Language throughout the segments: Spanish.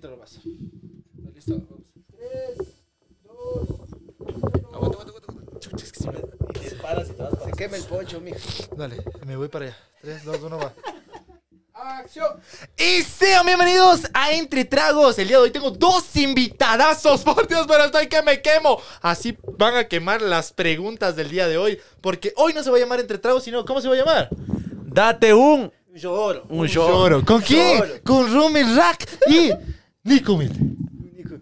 Te lo vas. listo? Vamos. Aguanta, aguanta, aguanta. que si me. disparas vas Se quema el poncho, mijo. Dale, me voy para allá. 3, 2, 1, va. ¡Acción! Y sean bienvenidos a Entre Tragos. El día de hoy tengo dos invitadazos. Por Dios, pero estoy que me quemo. Así van a quemar las preguntas del día de hoy. Porque hoy no se va a llamar Entre Tragos, sino ¿cómo se va a llamar? Date un. Un lloro. Un lloro. ¿Con quién? Con Rumi Rack y Nico Humilde.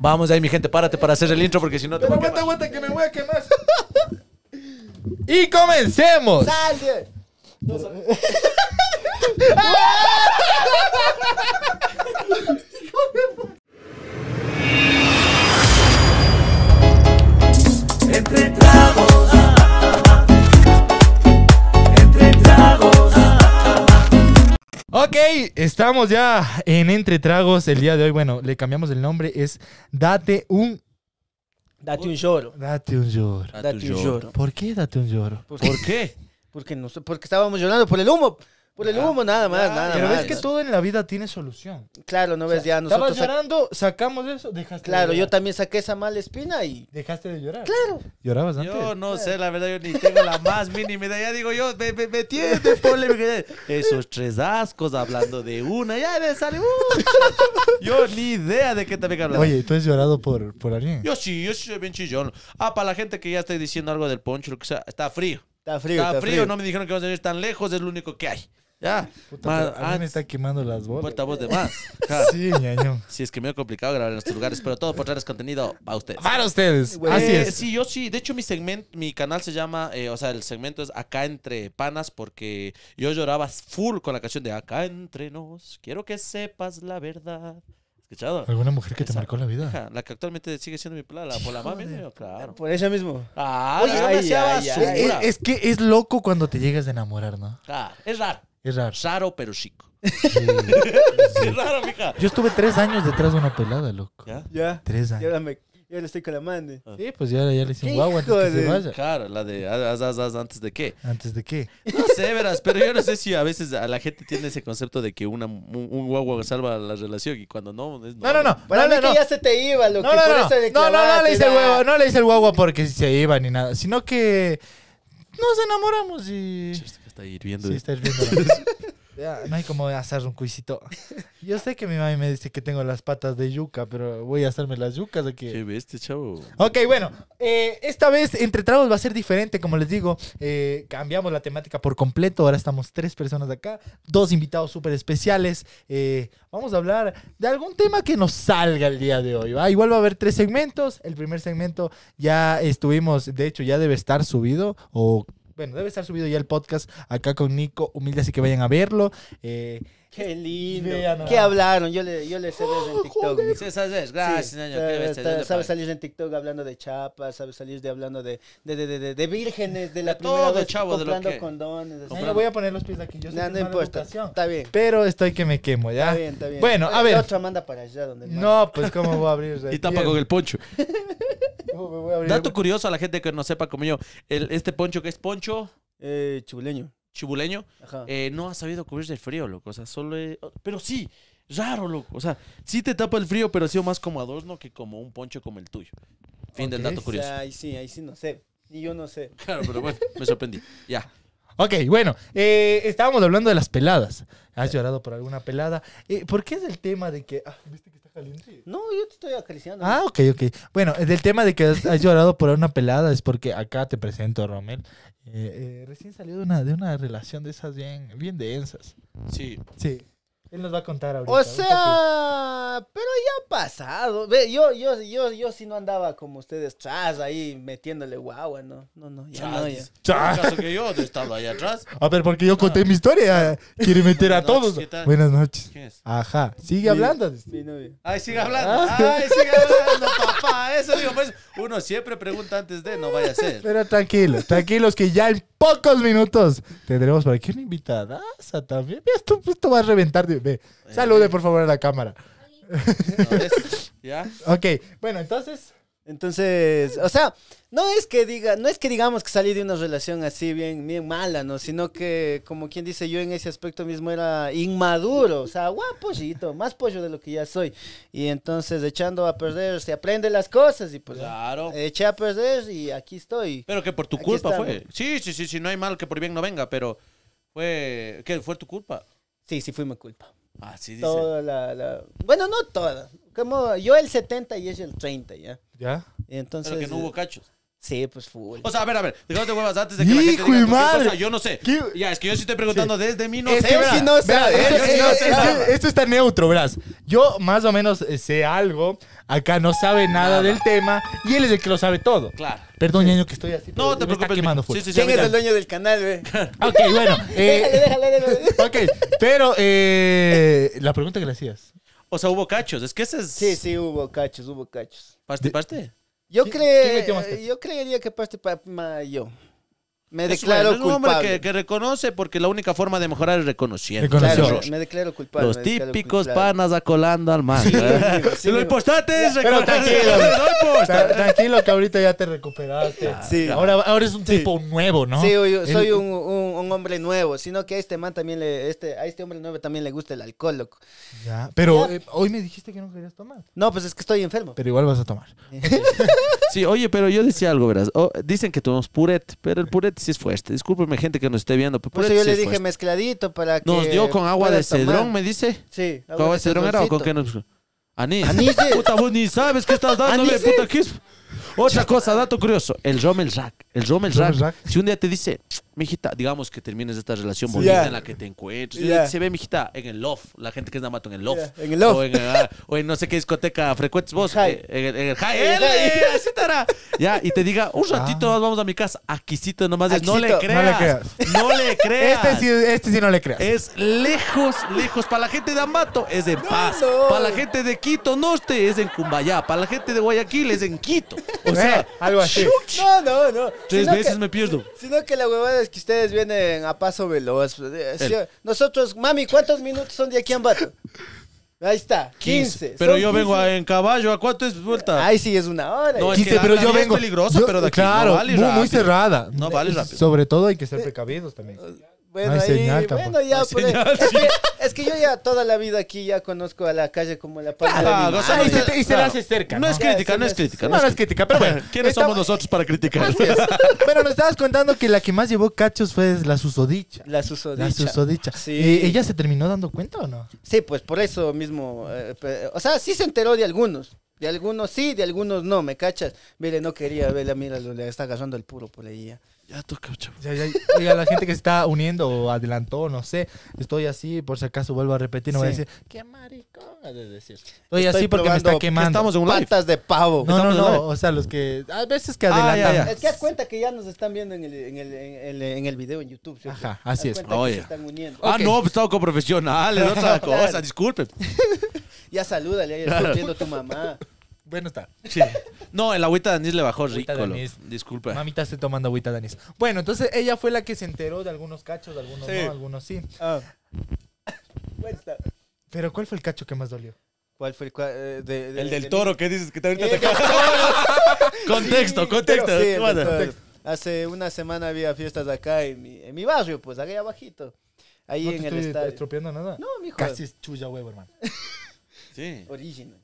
Vamos ahí, mi gente, párate para hacer el intro porque si no te que me voy a quemar. y comencemos. ¡Sale! Entre Ok, estamos ya en Entre Tragos el día de hoy. Bueno, le cambiamos el nombre, es Date un... Date un lloro. Date un lloro. Date un lloro. ¿Por qué date un lloro? ¿Por qué? Porque, no, porque estábamos llorando por el humo. Por el humo, nada más, nada Pero ves que todo en la vida tiene solución. Claro, no ves ya nosotros. Estabas llorando, sacamos eso, dejaste Claro, yo también saqué esa mala espina y. Dejaste de llorar. Claro. Llorabas antes. Yo no sé, la verdad, yo ni tengo la más mínima idea. Ya digo yo, me, me, me tiende Esos tres ascos hablando de una, ya de sale. Uh. yo ni idea de qué también hablando. Oye, ¿tú has llorado por, por alguien? Yo sí, yo soy bien chillón. Ah, para la gente que ya está diciendo algo del poncho, lo que sea, está frío. Está frío. Está, frío, no me dijeron que vamos a ir tan lejos, es lo único que hay. Ya. me está quemando las bolas. Vuelta voz de más. Sí, ñaño. Sí, es que me ha complicado grabar en estos lugares, pero todo por traerles contenido a ustedes. Para ustedes. Sí, yo sí. De hecho, mi segmento, mi canal se llama, eh, o sea, el segmento es Acá entre panas, porque yo lloraba full con la canción de Acá entre nos. Quiero que sepas la verdad. ¿Escuchado? ¿Alguna mujer que te marcó la vida? la que actualmente sigue siendo mi plan, por la mami, claro. Por ella mismo. Ah, Oye, es, que es loco cuando te llegas a enamorar, ¿no? Claro. es raro. Es raro. Raro, pero chico. Sí, Es raro, mija. Yo estuve tres años detrás de una pelada, loco. ¿Ya? Ya. Tres años. Ya, me, ya le estoy calamando. Ah. Sí, pues ya, ya le hice un guagua antes que se vaya. Claro, la de antes de qué. ¿Antes de qué? No sé, verás, pero yo no sé si a veces la gente tiene ese concepto de que una, un, guagua salva la relación y cuando no, No, no, no. Para no, es que ya se te iba, loco. No, no, por no. No, le hice el guagua, no le hice el guagua porque se iba ni nada, sino que nos enamoramos y está hirviendo. Sí, está hirviendo. no hay como hacer un cuisito. Yo sé que mi mami me dice que tengo las patas de yuca, pero voy a hacerme las yucas aquí. Qué bestia, chavo. Ok, bueno, eh, esta vez Entre Tragos va a ser diferente, como les digo. Eh, cambiamos la temática por completo. Ahora estamos tres personas acá, dos invitados súper especiales. Eh, vamos a hablar de algún tema que nos salga el día de hoy. ¿va? Igual va a haber tres segmentos. El primer segmento ya estuvimos, de hecho, ya debe estar subido o bueno, debe estar subido ya el podcast acá con Nico Humilde, así que vayan a verlo. Eh, Qué lindo. ¿Qué hablaron? Yo le, yo le sé de en oh, TikTok. Sí, sabes, gracias, Sabes, salir en TikTok hablando de chapas, sabes salir de hablando de, de, de, de, de vírgenes, de la primera todo, vez chavo, comprando de lo que... condones. No, voy a poner los pies aquí. Yo no, importa. Está bien. Pero estoy que me quemo, ¿ya? Está bien, está bien. Bueno, a ver. La otra manda para allá donde No, pues cómo voy a abrir. y tapa con el poncho. no, me voy a abrir Dato curioso a la gente que no sepa como yo. El, este poncho que es poncho. Eh, chuleño chibuleño, eh, no ha sabido cubrirse el frío, loco. O sea, solo. es... Pero sí, raro, loco. O sea, sí te tapa el frío, pero ha sido más como adorno que como un poncho como el tuyo. Fin del dato curioso. ahí sí, ahí sí no sé. Y yo no sé. Claro, pero bueno, me sorprendí. Ya. Ok, bueno, eh, estábamos hablando de las peladas. ¿Has llorado por alguna pelada? Eh, ¿Por qué es el tema de que... Ah, que no, yo te estoy acariciando. Ah, ok, ok. Bueno, eh, del tema de que has, llorado por una pelada es porque acá te presento, Romel. Eh, eh, recién salió de una, de una relación de esas bien, bien densas. Sí. Sí. Él nos va a contar ahorita. O sea, pero ya ha pasado. Ve, yo, yo, yo, yo sí no andaba como ustedes, tras, ahí metiéndole guagua, ¿no? No, no, ya no, ya. Chas. caso que yo estaba ahí atrás. A ver, porque yo conté mi historia. Ah. Quiere meter a todos. Buenas noches. ¿Quién es? Ajá. Sigue hablando. Mi novio. Ay, sigue hablando. Ah. Ay, sigue hablando, papá. Eso digo, pues uno siempre pregunta antes de, no vaya a ser. Pero tranquilo, tranquilos que ya pocos minutos tendremos por aquí una invitada también. Esto, esto va a reventar. salude eh. por favor a la cámara. ¿Ya? ok, bueno, entonces entonces, o sea, no es que diga, no es que digamos que salí de una relación así bien, bien mala, ¿no? Sino que, como quien dice, yo en ese aspecto mismo era inmaduro, o sea, guapollito, más pollo de lo que ya soy. Y entonces, echando a perder, se aprende las cosas y pues. Claro. Eché a perder y aquí estoy. Pero que por tu culpa fue. Sí, sí, sí, sí, no hay mal que por bien no venga, pero fue. ¿Qué? ¿Fue tu culpa? Sí, sí, fue mi culpa. Así ah, dice. Toda Bueno, no toda. Como yo el 70 y ella el 30, ¿ya? ¿Ya? Entonces, Pero que no hubo cachos. Sí, pues full. O sea, a ver, a ver, déjate huevas antes de que la gente Hijo diga y madre. sea, yo no sé. Ya, es que yo sí estoy preguntando desde mi ¿eh? no Es que, no sé, esto, está neutro, verás. Yo más o menos eh, sé algo, acá no sabe nada del tema y él es el que lo sabe todo. Claro. Perdón, ñaño, que estoy así. No te preocupes. Está quemando full. Sí, sí, sí, ¿Quién es el dueño del canal, güey? Ok, bueno. Eh, déjale, déjale, ok, pero la pregunta que le hacías. O sea, hubo cachos. Es que ese es... Sí, sí, hubo cachos, hubo cachos. Paste, paste. Yo, cre... Eh, yo creería que parte para mayo. Me declaro culpable. Es un hombre que, reconoce porque la única forma de mejorar es reconociendo. me declaro culpable. Los típicos panas acolando al mar. Sí, lo importante es Tranquilo, tranquilo que ahorita ya te recuperaste. Ah, ahora, ahora es un tipo nuevo, ¿no? Sí, soy un, hombre nuevo. Sino que a este man también le, este, a este hombre nuevo también le gusta el alcohol, Ya, pero eh, hoy me dijiste que no querías tomar. No, pues es que estoy enfermo. Pero igual vas a tomar. sí, oye, pero yo decía algo, verás. Oh, dicen que tomamos puret, pero el puret si este es fuerte. Discúlpeme, gente que nos esté viendo. Pero Por este eso yo le dije mezcladito para que. Nos dio con agua de cedrón, me dice. Sí, agua ¿Con agua de cedrón era o con qué nos.? Anís. Anís. Puta, vos ni sabes qué estás dando, puta. Otra cosa, dato curioso. El Rommel Rack. El Rommel Rack. Si un día te dice, mijita, digamos que termines esta relación bonita en la que te encuentres. Se ve, mijita, en el loft, la gente que es Damato, en el loft. En el loft. Ah, o en, no sé qué discoteca frecuentes vos. Eh, en, el, high. En el Ya, y te diga, un ah. ratito más vamos a mi casa. Aquisito nomás. No le creas. No le creas. No le creas. este, sí, no le creas. Es lejos, lejos. Para la gente de Amato es en Paz. Para la gente de Quito Norte es en Cumbayá. Para la gente de Guayaquil es en Quito. O eh, sea, algo así. No, no, no. Tres veces me pierdo. Sino que la huevada que ustedes vienen a paso veloz. Eh, nosotros, mami, ¿cuántos minutos son de aquí a Ambato? Ahí está, 15. Pero yo vengo en caballo, ¿a cuánto es vuelta? Ahí sí es una hora. 15, pero yo vengo. peligroso, pero de aquí claro, no vale muy, muy cerrada. No vale rápido. Sobre todo hay que ser precavidos también. Eh, bueno, ahí, bueno, ya, es, que, es, que, yo ya toda la vida aquí ya conozco a la calle como la parte de la ah, ah y, se, la hace cerca. No, es crítica, no es crítica. No, es crítica, pero bueno. ¿Quiénes somos nosotros para criticar? pero nos estabas contando que la que más llevó cachos fue la susodicha. La susodicha. La susodicha. Sí. ¿Y ¿E, ella se terminó dando cuenta o no? Sí, pues por eso mismo. Eh, o sea, sí se enteró de algunos. De algunos sí, de algunos no, ¿me cachas? Mire, no quería verla, mira, le está agarrando el puro por ahí. Ya toca, chavo Ya, ya, oiga, la gente que se está uniendo o adelantó, no sé. Estoy así, por si acaso vuelvo a repetir, no voy a decir, qué maricón, de decir. Estoy, así porque me está quemando. Estamos patas de pavo. No, no, no, o sea, los que a veces que ah, adelantan. es que haz cuenta que ya nos están viendo en el, en el, en el, en el video en YouTube. Ajá, así es. Oye. Se están Ah, no, pues estaba con profesionales, otra cosa, disculpen. ya salúdale, ahí estoy viendo tu mamá. Bueno, está. Sí. No, el agüita de anís le bajó rico. Agüita de anís. Disculpa. Mamita, esté tomando agüita de anís. Bueno, entonces ella fue la que se enteró de algunos cachos, de algunos no, algunos sí. Ah. Pero ¿cuál fue el cacho que más dolió? ¿Cuál fue el eh, de- El del toro, ¿qué dices? Que te ahorita te Contexto, contexto. Hace una semana había fiestas acá en mi, barrio, pues, allá abajito. Ahí en el estoy estropeando nada. No, mijo. Casi es chulla huevo, hermano. Sí. Original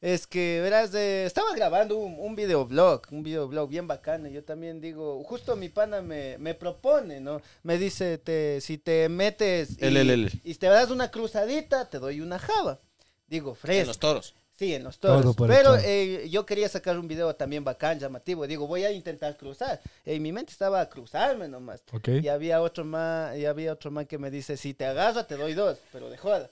es que, verás, eh, estaba grabando un, un videoblog, un videoblog bien bacano. Yo también digo, justo mi pana me, me propone, ¿no? Me dice, te, si te metes y, y te das una cruzadita, te doy una java. Digo, fresco. En los toros. Sí, en los toros. Pero eh, yo quería sacar un video también bacán, llamativo. Digo, voy a intentar cruzar. Y eh, mi mente estaba a cruzarme nomás. Y había otro más, y había otro man que me dice, si te agarra, te doy dos, pero de joda.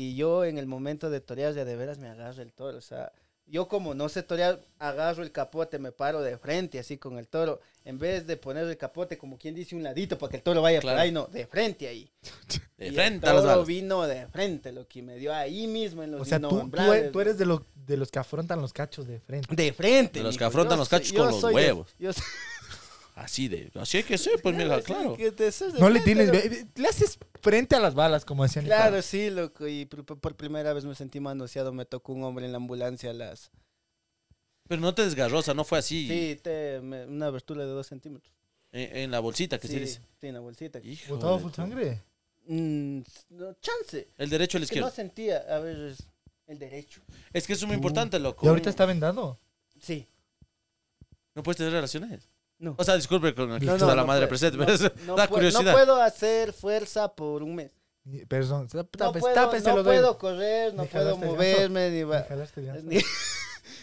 Y yo en el momento de torear ya de veras me agarro el toro. O sea, yo como no sé torear, agarro el capote, me paro de frente así con el toro. En vez de poner el capote como quien dice un ladito para que el toro vaya claro. por ahí, no, de frente ahí. de frente el toro vino de frente, lo que me dio ahí mismo en los O sea, tú, e, eres de, de los que afrontan los cachos de frente. De frente. De los que afrontan los cachos con los huevos. yo Así de, así hay que sí, pues mira, claro. no le tienes, le haces frente a las balas, como decían. Claro, sí, loco, y por, primera vez me sentí manoseado, me tocó un hombre en la ambulancia las... Pero no te desgarró, o sea, no fue así. Sí, una abertura de dos centímetros. En, la bolsita, que sí, se dice. Sí, en la bolsita. sangre? Mm, no, chance. ¿El derecho o el izquierdo? Que no sentía, a ver, el derecho. Es que eso es muy importante, loco. ¿Y ahorita está vendado? Sí. ¿No puedes tener relaciones? No. O sea, disculpe con aquí la madre presente, pero da curiosidad. No puedo hacer fuerza por un mes. Perdón, No pues, puedo, correr, no puedo moverme, ni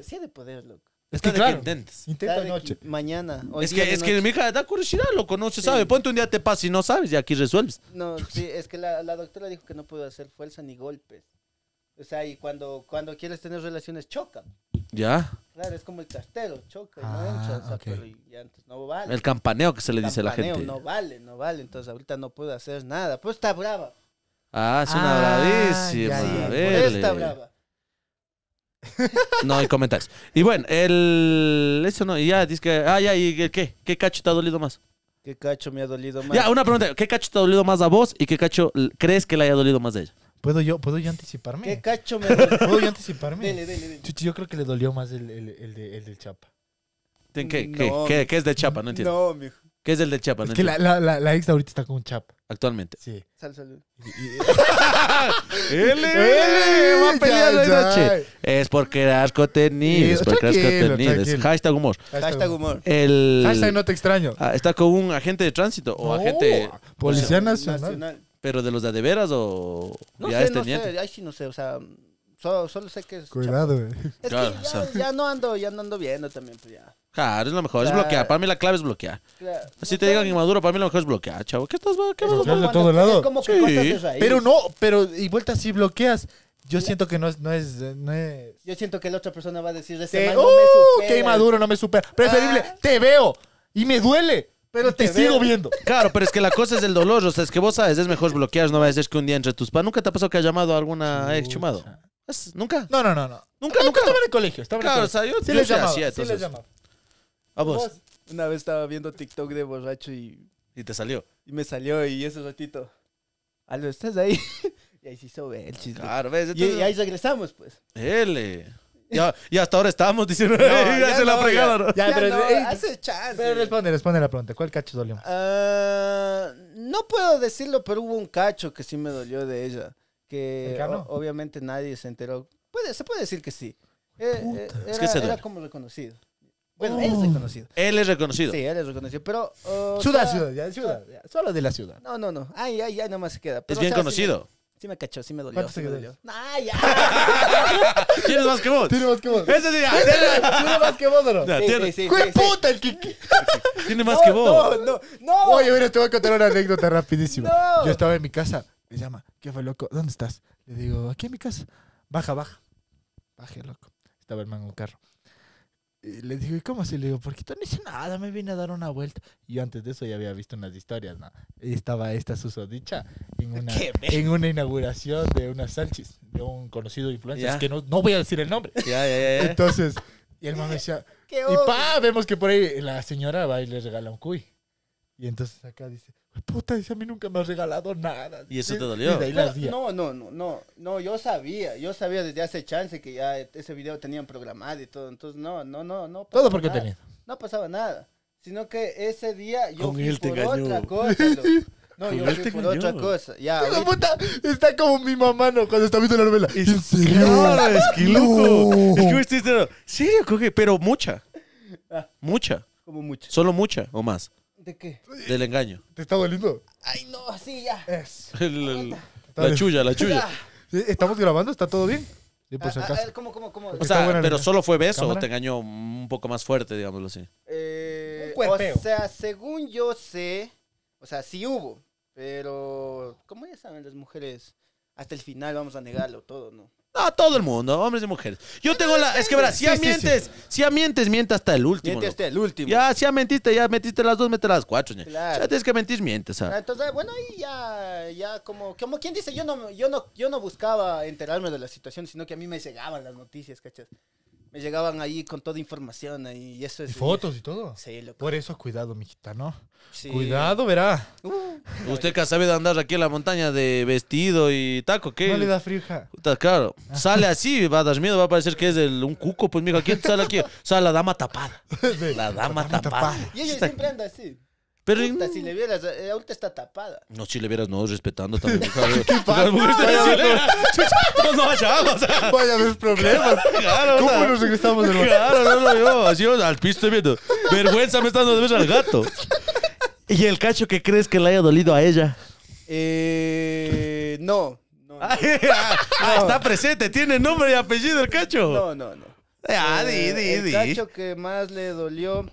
sí, de poder, Es que claro, intentes. Intenta anoche Mañana. es que, es que mi hija da curiosidad, loco, no se sabe. Ponte un día te pasa y no sabes y aquí resuelves. No, sí, es que la, la doctora dijo que no puedo hacer fuerza ni golpes. O sea, y cuando, cuando quieres tener relaciones, choca. ¿Ya? Claro, es como el cartero, choca ah, no antes no vale. El campaneo que se le dice a la gente. No vale, no vale. Entonces ahorita no puedo hacer nada. Pues está brava. Ah, es una ah, bravísima. Ya, pues está brava. no hay comentarios. Y bueno, el. Eso no, y ya, dice que. Ah, ya, ¿y qué? ¿Qué cacho te ha dolido más? ¿Qué cacho me ha dolido más? Ya, una pregunta. ¿Qué cacho te ha dolido más a vos y qué cacho crees que le haya dolido más a ella? ¿Puedo yo, ¿Puedo yo anticiparme? ¿Qué cacho me ¿Puedo yo anticiparme? Dele, dele, dale. Chuchi, yo creo que le dolió más el, el, el, de, el del Chapa. ¿Qué, mm, qué, qué, es del Chapa? No mm, entiendo. No, mijo. ¿Qué es el del Chapa? es que la, la, la, ex ahorita está con un Chapa. Actualmente. Sí. Sal, salud. ¡Ele! ¡Ele! Va a pelear noche. Es porque eras contenido. Es porque Hashtag humor. Hashtag humor. El... Hashtag no te extraño. Ah, está con un agente de tránsito o agente. Policía Nacional. ¿Pero de los de veras o ya sé, es teniente? Ay, sí, no sé. O sea, solo, sé que es. Cuidado, güey. Es ya, ya no ando, ya no viendo también, pues ya. Claro, es lo mejor. Es bloquear. Para mí la clave es bloquear. Claro. Así te digan digan inmaduro, para mí lo mejor es bloquear, chavo. ¿Qué estás, qué vas a- de todo lado. Sí. Pero no, pero y vuelta si bloqueas. Yo siento que no es, no es, no es. Yo siento que la otra persona va a decir, ese Te- ¡Uh! no ¡Uh! ¡Qué inmaduro! No me supera. Preferible, ah. te veo y me duele. Pero te, sigo viendo. Claro, pero es que la cosa es el dolor. O sea, es que vos sabes, es mejor bloquear. No va a decir que un día entre tus padres ¿Nunca te ha pasado que ha llamado a alguna ex chumado? ¿Nunca? No, no, no. no. ¿Nunca, nunca? Estaba en el colegio. Estaba claro, en el colegio. sí les Sí les A vos. Una vez estaba viendo TikTok de borracho y... Y te salió. Y me salió y ese ratito. Aldo, ¿estás ahí? y ahí se ve el chisme. Claro, ves. Y, y, ahí regresamos, pues. L. Y hasta ahora estábamos diciendo, no, ya, se la fregaron. Ya, pero, hace chance. Pero responde, responde la pregunta. ¿Cuál cacho dolió? Ah, no puedo decirlo, pero hubo un cacho que sí me dolió de ella. Que obviamente nadie se enteró. Puede, se puede decir que sí. Eh, eh era, es que se era como reconocido. Bueno, él es uh. reconocido. Él es reconocido. Sí, él es reconocido. Pero. ciudad, ciudad, ciudad. Solo de la ciudad. No, no, no. Ahí, ahí, ahí nomás se queda. es bien conocido. Sí me cachó, sí me dolió. ¿Cuántos sí me dolió. ¡Ah, ya! ¿Tienes más que vos? Tiene más que vos. Eso Tiene más que vos, ¿no? Sí, sí, sí. ¡Qué puta el Kiki! Tiene más que vos. No, no, no. Oye, mira, te voy a contar una anécdota rapidísima. Yo estaba en mi casa. Me llama. ¿Qué fue, loco? ¿Dónde estás? Le digo, aquí en mi casa. Baja, baja. Baje, loco. Estaba el mango en el carro. Le digo, ¿y ¿cómo así? Le digo, porque tú no hice nada, me vine a dar una vuelta. Y yo antes de eso ya había visto unas historias, ¿no? Y estaba esta susodicha en una, en una inauguración de una salchis de un conocido influencer, que no, no, voy a decir el nombre. ya, ya. Entonces, y el mamá decía, y pa, vemos que por ahí la señora va y le regala un cuy. Y entonces acá dice, Puta, dice, a mí nunca me has regalado nada. ¿Y eso te dolió? no, no, no, no, no, yo sabía, yo sabía desde hace chance que ya e, ese video tenían programado y todo, entonces no, no, no, no. Todo porque tenía. No pasaba nada, sino que ese día yo Con él te engañó. otra cosa. con No, yo fui otra cosa. Ya, puta está como mi mamá, ¿no? Cuando está viendo la novela. ¿En serio? No, es que loco. Es que me estoy diciendo, serio, coge, pero mucha. Ah. Mucha. Como mucha. Solo mucha o más. Del engaño. ¿Te está doliendo? Ay, no, así ya. la chulla, la chulla. ¿Estamos grabando? ¿Está todo bien? Sí, ¿Cómo, cómo, cómo? O sea, pero solo fue beso o te engañó un poco más fuerte, digámoslo así. Eh, o sea, según yo sé, o sea, sí hubo, pero ¿Cómo ya saben las mujeres, hasta el final vamos a negarlo todo, ¿no? No, todo el mundo, hombres y mujeres. Yo tengo la. Es que verás, si ya mientes, si ya mientes, miente hasta el último. Miente hasta el último. Ya, si ya mentiste, ya metiste las dos, mete las cuatro. Ya, tienes que mentir, mientes. Ah, entonces, bueno, ahí ya, ya como, como quien dice, yo no, yo no, yo no buscaba enterarme de la situación, sino que a mí me llegaban las noticias, ¿cachas? me llegaban ahí con toda información y eso es... ¿Y fotos y todo? Sí, Por eso cuidado, mijita, ¿no? Cuidado, verá. Uh. Usted que sabe de andar aquí en la montaña de vestido y taco, ¿qué? No le da frija. claro. Ah. Sale así, va a dar miedo, va a parecer que es el, un cuco, pues mira, ¿quién sale aquí? Sale la dama tapada. La dama, tapada. tapada. Y ella siempre anda así. Pero si le vieras, eh, ahorita está tapada. No, si le vieras, no, respetando también. ¿Qué pasa? no vayamos. o Vaya, problemas. Claro, ¿Cómo nos nos regresamos del Claro, no lo yo. Así al piso viendo. Vergüenza me está dando de vez al gato. ¿Y el cacho que crees que le haya dolido a ella? Eh, no. Ah, ah, está presente, tiene nombre y apellido el cacho. No, no, no. Ah, di, di, eh, di. El cacho que más le dolió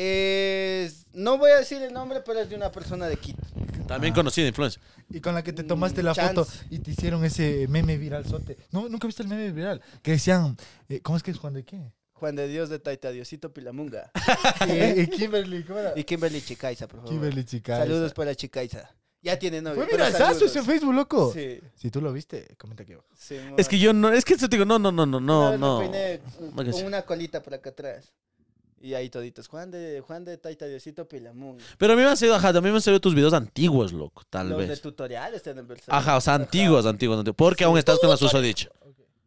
es, no voy a decir el nombre, pero es de una persona de Quito. También ah. conocida influencer. Y con la que te tomaste la foto y te hicieron ese meme viral sote. No, nunca viste el meme viral. Que decían, eh, ¿cómo es que es Juan de qué? Juan de Dios de Taita Diosito Pilamunga. y, Kimberly, ¿cómo era? Y Kimberly Chicaiza, por favor. Kimberly Chicaiza. Saludos para Chicaiza. Ya tiene novio. Fue ese Facebook, loco. Sí. Si tú lo viste, comenta aquí abajo. es que yo no, es que te digo, no, no, no, no, no, con una colita por acá atrás. Y ahí toditos, Juan de, Juan de Taita Diosito Pilamun Pero a mí me han sido, ajá, también me han tus videos antiguos, loco, tal vez. Los de tutoriales Ajá, o sea, antiguos, antiguos, Porque aún estás con la Susodich dicho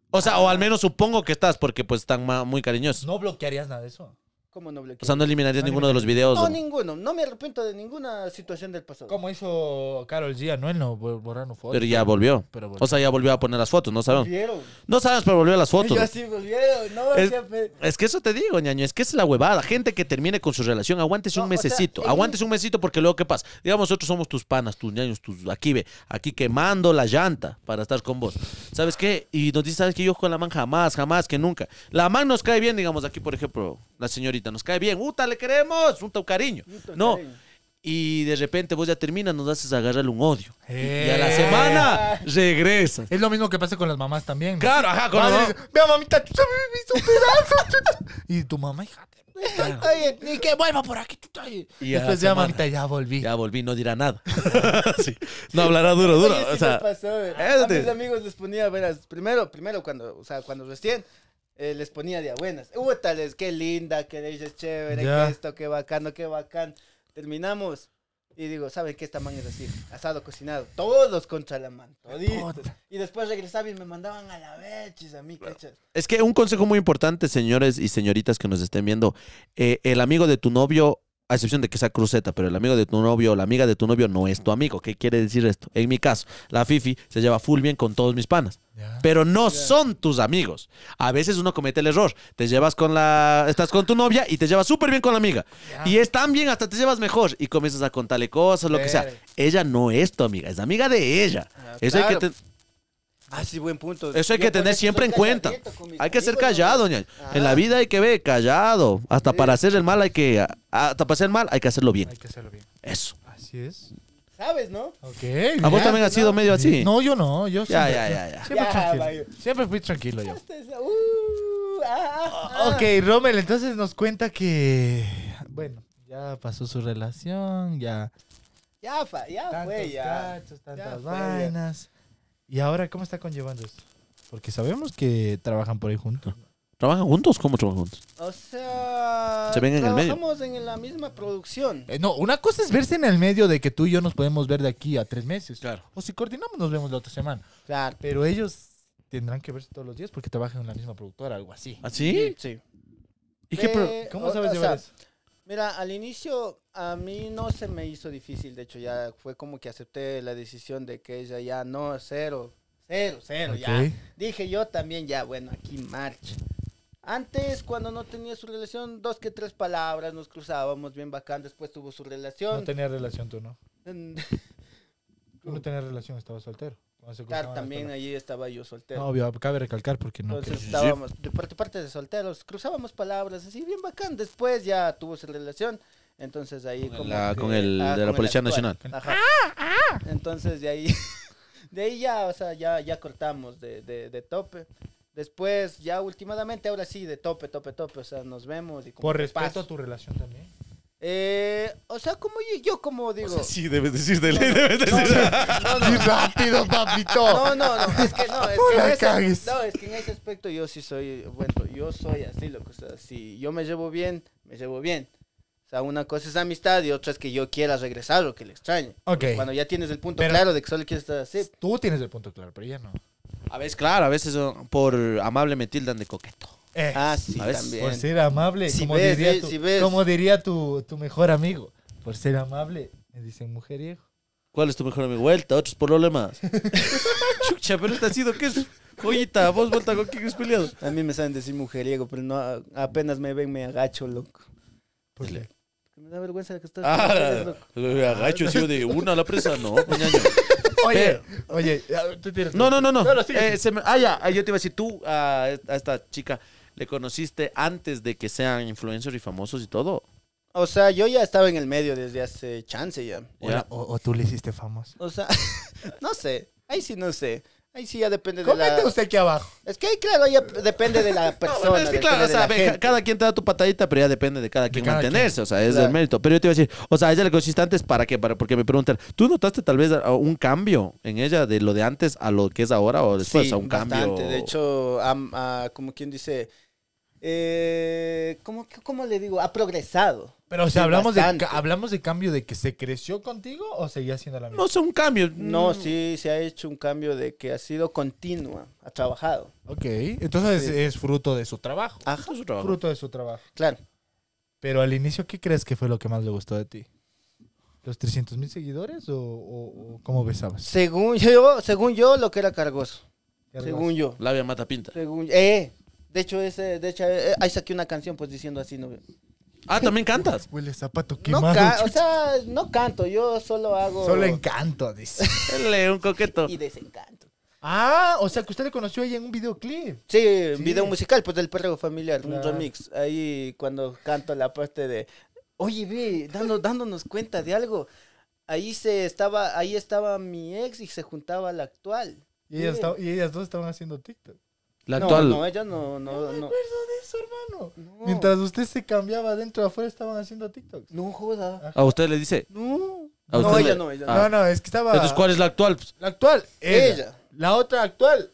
O sea, o al ah. menos supongo que estás, porque pues están muy cariñosos. No bloquearías nada de eso. ¿Cómo no O sea, no eliminarías ninguno de los videos. No, ninguno. No me arrepiento de ninguna situación del pasado. Como hizo Carol G. Anuel, no borraron fotos. Pero ya volvió. O sea, ya volvió a poner las fotos, ¿no sabemos? No sabemos, pero volvió a las fotos. Ya sí volvieron. No, es, es, que eso te digo, ñaño. Es que es la huevada. Gente que termine con su relación, aguántese un mesecito. aguántese un mesecito porque luego, ¿qué pasa? Digamos, nosotros somos tus panas, tus ñaños, tus. Aquí ve, aquí quemando la llanta para estar con vos. ¿Sabes qué? Y nos dice, ¿sabes qué? Yo con la man jamás, jamás, que nunca. La man nos cae bien, digamos, aquí, por ejemplo, la señorita nos cae bien, ¡Uta, le queremos! un cariño! no. Y de repente vos ya terminas, nos haces agarrarle un odio. Y a la eh. semana regresas. Es lo mismo que pasa con las mamás también. Claro, ajá, con las mamás. Vea, mamita, tú sabes un y tu mamá, hija. y que vuelva por aquí. Y Después ya, mamita, ya volví. Ya volví, no dirá nada. No hablará duro, duro. Oye, o sea, pasó, eh. a, mis amigos les ponía, primero, primero cuando, o sea, cuando recién eh, les ponía de buenas. Uh, tales, qué linda, qué leyes chévere, ¡Qué esto, qué bacano, qué bacán. Terminamos. Y digo, ¿saben qué? Esta man es así, asado, cocinado, todos contra la man, Y después regresaba y me mandaban a la bechis a mí, Es que un consejo muy importante, señores y señoritas que nos estén viendo, eh, el amigo de tu novio a excepción de que sea cruceta, pero el amigo de tu novio o la amiga de tu novio no es tu amigo. ¿Qué quiere decir esto? En mi caso, la Fifi se lleva full bien con todos mis panas, pero no son tus amigos. A veces uno comete el error. Te llevas con la. Estás con tu novia y te llevas súper bien con la amiga. y Y están bien, hasta te llevas mejor. Y comienzas a contarle cosas, lo que sea. Ella no es tu amiga, es amiga de ella. Ah, Eso hay que. Ah, sí, buen punto. Eso hay que tener siempre en cuenta. Hay que ser callado, ña. En la vida hay que ver callado. Hasta para hacer el mal hay que... Hasta para hacer el mal hay que hacerlo bien. Hay que hacerlo bien. Eso. Así es. ¿Sabes, no? Ok. ¿A vos también has sido medio así? No, yo no. Yo siempre, ya, ya, siempre fui tranquilo yo. Este uh, ah, ah, ah. Ok, Rommel, entonces nos cuenta que... Bueno, ya pasó su relación, ya... Ya, ya tantos fue, Cachos, tantas vainas. ¿Y ahora cómo está conllevando eso? Porque sabemos que trabajan por ahí juntos. ¿Trabajan juntos? ¿Cómo trabajan juntos? O sea, en Trabajamos en la misma producción. Eh, no, una cosa es verse en el medio de que tú y yo nos podemos ver de aquí a tres meses. Claro. O si coordinamos, nos vemos la otra semana. Claro. Pero ellos tendrán que verse todos los días porque trabajan en la misma productora, algo así. ¿Ah, sí? Sí. ¿Y qué eh, ¿Cómo sabes llevar eso? Mira, al inicio a mí no se me hizo difícil, de hecho ya fue como que acepté la decisión de que ella ya no, cero, cero, cero, ya. Dije yo también ya, bueno, aquí marcha. Antes, cuando no tenía su relación, dos que tres palabras, nos cruzábamos bien bacán, después tuvo su relación. No tenía relación tú, ¿no? no tenías relación, estabas soltero. Claro, también ahí allí estaba yo soltero. cabe recalcar porque no. estábamos, de parte, de solteros, cruzábamos palabras así bien bacán. Después ya tuvo su relación. Entonces ahí con como la, con el ah, de la Policía Nacional. Ah, ah. Entonces de ahí de ahí ya, o sea, ya ya cortamos de, tope. Después ya últimamente ahora sí de tope, tope, tope, o sea, nos vemos y como Por respeto a tu relación también. Eh, o sea, como yo, yo como digo. O sea, sí, debes decir de No, no, rápido, papito. No, no, no, es que no, es no, es que en ese aspecto yo sí soy, bueno, yo soy así, loco, o sea, si yo me llevo bien, me llevo bien. O sea, una cosa es amistad y otra es que yo quiera regresar o que le extrañe. Cuando ya tienes el punto claro de que solo quieres estar así. Tú tienes el punto claro, pero ya no. A veces, claro, a veces oh, por amable me tildan de coqueto. Eh, ah, sí, también. Por ser amable, eh, como, diría, tu, diría tu, mejor amigo, por ser amable, me dicen mujeriego. ¿Cuál es tu mejor amigo? Vuelta, otros problemas. Chucha, pero este ha sido, ¿qué es? Joyita, vos vuelta con quién has peleado. A mí me saben decir mujeriego, pero no, apenas me ven me agacho, loco. me da vergüenza que estás. Ah, loco. agacho, sí, de una a la presa, no, pues, Oye, oye, tú tienes. No, no, no, no. eh, se me, ah, ya, yo te iba a decir, tú a esta chica le conociste antes de que sean influencers y famosos y todo. O sea, yo ya estaba en el medio desde hace chance ya. O, tú le hiciste famoso. O sea, no sé. Ahí sí no sé. Ahí sí ya depende de la. Comente usted aquí abajo. Es que ahí claro, ya depende de la persona. No, es que claro, o sea, cada quien te da tu patadita, pero ya depende de cada quien mantenerse, o sea, es del el mérito. Pero yo te iba a decir, o sea, ella le consiste antes para qué, para, porque me preguntan, ¿tú notaste tal vez uh, un cambio en ella de lo de antes a lo que es ahora o después? Sí, un cambio? Sí, bastante. De hecho, a, como quien dice, eh, ¿cómo, le digo? Ha progresado. Pero, si hablamos de, ¿hablamos de cambio de que se creció contigo o seguía siendo la misma? No, es un cambio. No, sí, se ha hecho un cambio de que ha sido continua, ha trabajado. Ok, entonces es, fruto de su trabajo. Ajá, su Fruto de su trabajo. Claro. Pero al inicio, ¿qué crees que fue lo que más le gustó de ti? ¿Los 300 mil seguidores o, cómo besabas? Según yo, según yo, lo que era cargoso. Según yo. Labia mata pinta. Según, eh, de hecho, ese, de hecho eh, eh, ahí saqué una canción pues diciendo así, ¿no? Ah, ¿también cantas? Huele zapato quemado. No o sea, no canto, yo solo hago... Solo encanto, dice. Dale, un coqueto. Y desencanto. Ah, o sea que usted le conoció ahí en un videoclip. Sí, un video musical, pues del perro familiar, un remix. Ahí cuando canto la parte de, oye, ve, dando- dándonos cuenta de algo. Ahí se estaba, ahí estaba mi ex y se juntaba la actual. Y y ellas dos estaban haciendo TikTok. La actual. No, ella no. No, me acuerdo de eso, hermano. Mientras usted se cambiaba dentro afuera, estaban haciendo TikToks. No joda. ¿A usted le dice? No. no, ella no, ah. ella no. No, es que estaba. Entonces, ¿cuál es la actual? Pues, la actual. Ella. La otra actual.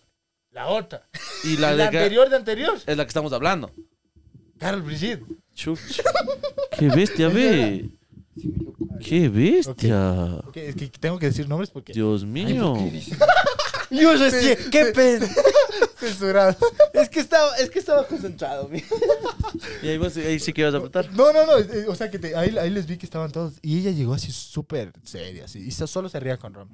La otra. Y la, de la anterior de anterior. Es la que estamos hablando. Carl Brigitte. Chuch. Qué bestia, ve. Qué bestia. Es que tengo que decir nombres porque. Dios mío. Yo decía, qué pena. Censurado. Es que estaba, es que estaba concentrado, Y ahí, vos, ahí sí que ibas a votar. No, no, no. Eh, o sea, que ahí, ahí les vi que estaban todos. Y ella llegó así súper seria, así. Y solo se ría con Rom.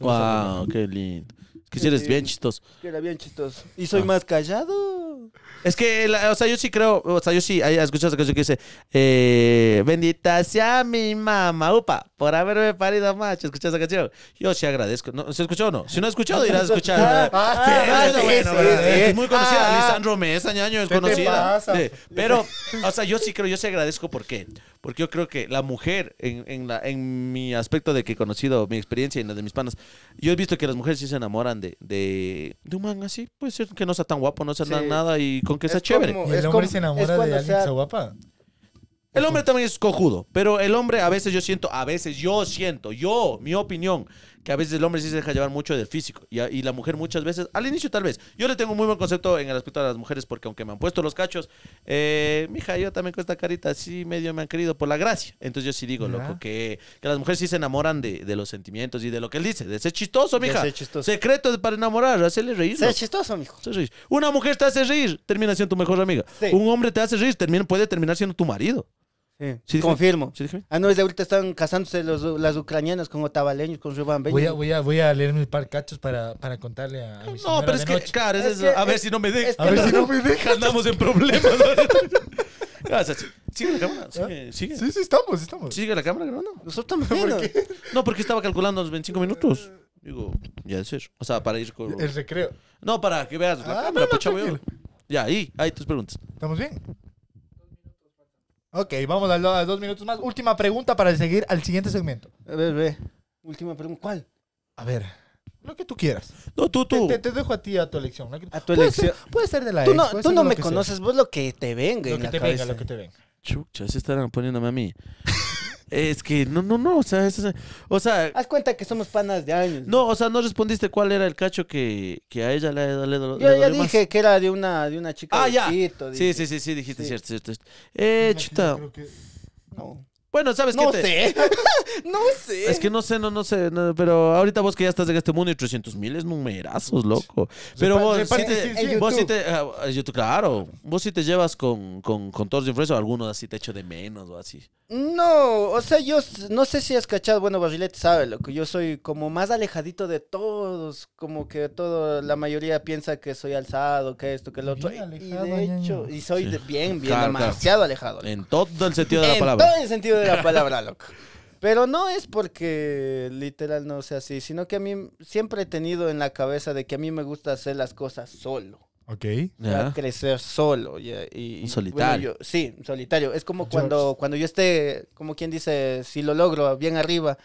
Wow, qué lindo. Es que si eres bien chistoso. era bien chistoso. Y soy ah. más callado. Es que, o sea, yo sí creo, o sea, yo sí, he escuchas esa canción que dice, eh, bendita sea mi mamá, upa, por haberme parido macho. Escuchas esa canción. Yo sí agradezco. ¿No, ¿Se escuchó o no? Si no has escuchado, irás a escuchar. Es muy conocida. Ah. Lisandro Mesa, ñaño, es conocida. pero, o sea, yo sí creo, yo sí agradezco. ¿Por qué? Porque yo creo que la mujer, en, la, en mi aspecto de que he conocido mi experiencia y en la de mis panas, yo he visto que las mujeres sí se enamoran de, de, de un man así. pues que no sea tan guapo, no sea nada y con que es sea chévere. el hombre se enamora de alguien guapa? El hombre también es cojudo, pero el hombre a veces yo siento, a veces yo siento, yo, mi opinión, que a veces el hombre sí se deja llevar mucho del físico y, la mujer muchas veces, al inicio tal vez, yo le tengo muy buen concepto en el aspecto de las mujeres porque aunque me han puesto los cachos, eh, mija, yo también con esta carita así medio me han querido por la gracia. Entonces yo sí digo, loco, que, las mujeres sí se enamoran de, los sentimientos y de lo que él dice, de ser chistoso, mija. De ser Secreto para enamorar, hacerle reír. Ser chistoso, mijo. Una mujer te hace reír, termina siendo tu mejor amiga. Un hombre te hace reír, puede terminar siendo tu marido. Sí, confirmo. ah, no, es de ahorita están casándose los, las ucranianas con otavaleños, con Ruban Voy voy, a, voy a leerme un par cachos para, para contarle a, a No, pero es que, noche. claro, es, que, a ver si no me dejan. a ver si no me dejan. Andamos en problemas. sigue la cámara, sigue, ¿Ah? Sí, sí, estamos, estamos. Sigue la cámara grabando. Nosotros No, porque estaba calculando los 25 minutos. Digo, ya es eso. O sea, para ir con... El recreo. No, para que veas la ah, cámara, no, no, Ya, ahí, ahí tus preguntas. ¿Estamos bien? Ok, vamos a, dos minutos más. Última pregunta para seguir al siguiente segmento. A ver, ve. Última pregunta. ¿Cuál? A ver. Lo que tú quieras. No, tú, tú. Te, dejo a ti a tu elección. A tu puede elección. Ser, puede ser de la Tú no, tú no me conoces, vos lo que te venga. Lo que te venga, lo que te venga se estarán poniéndome a mí. Es que no, no, no, o sea, o sea... Haz cuenta que somos panas de años. No, o sea, no respondiste cuál era el cacho que, que a ella le, ha más Yo ya dije que era de una, de una chica ah, ya. sí, sí, sí, sí, dijiste, cierto, cierto. Eh, chuta. No. Bueno, ¿sabes qué? No sé. no sé. Es que no sé, no, no sé. pero ahorita vos que ya estás en este mundo y 300 mil es numerazos, loco. Pero vos, si sí, vos te. Ah, YouTube, claro. Vos si te llevas con, con, con todos los influencers o alguno así te echo de menos o así. No, o sea, yo no sé si has cachado. Bueno, Barrilete sabe, loco. Yo soy como más alejadito de todos. Como que todo, la mayoría piensa que soy alzado, que esto, que lo otro. y soy bien, bien, demasiado alejado. En todo el sentido de la palabra. En todo el sentido de la palabra, loco. Pero no es porque literal no sea así, sino que a mí siempre he tenido en la cabeza de que a mí me gusta hacer las cosas solo. Ok. Crecer solo. Y, solitario. sí, solitario. Es como cuando, cuando yo esté, como quien dice, si lo logro bien arriba,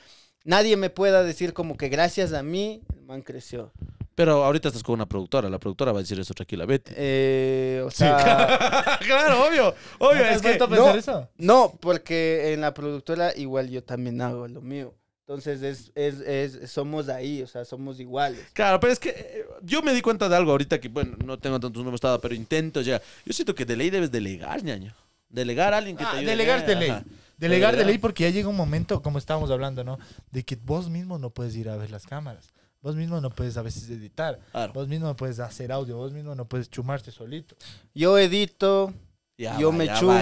nadie me pueda decir como que gracias a mí, el man creció. Pero ahorita estás con una productora, la productora va a decir eso tranquila, vete. Eh, o sea, claro, obvio, obvio. ¿No que... pensar no, No, porque en la productora igual yo también hago lo mío. Entonces es, es, es, somos ahí, o sea, somos iguales. Claro, pero es que eh, yo me di cuenta de algo ahorita que, bueno, no tengo tantos números pero intento ya. Yo siento que de ley debes delegar, ñaño. Delegar a alguien que ah, te ayude. Delegar de ¿eh? ley. Delegar de ley porque ya llega un momento, como estábamos hablando, ¿no? De que vos mismo no puedes ir a ver las cámaras. Vos mismo no puedes a veces editar. Vos mismo no puedes hacer audio. Vos mismo no puedes chumarte solito. Yo edito. yo me chumo.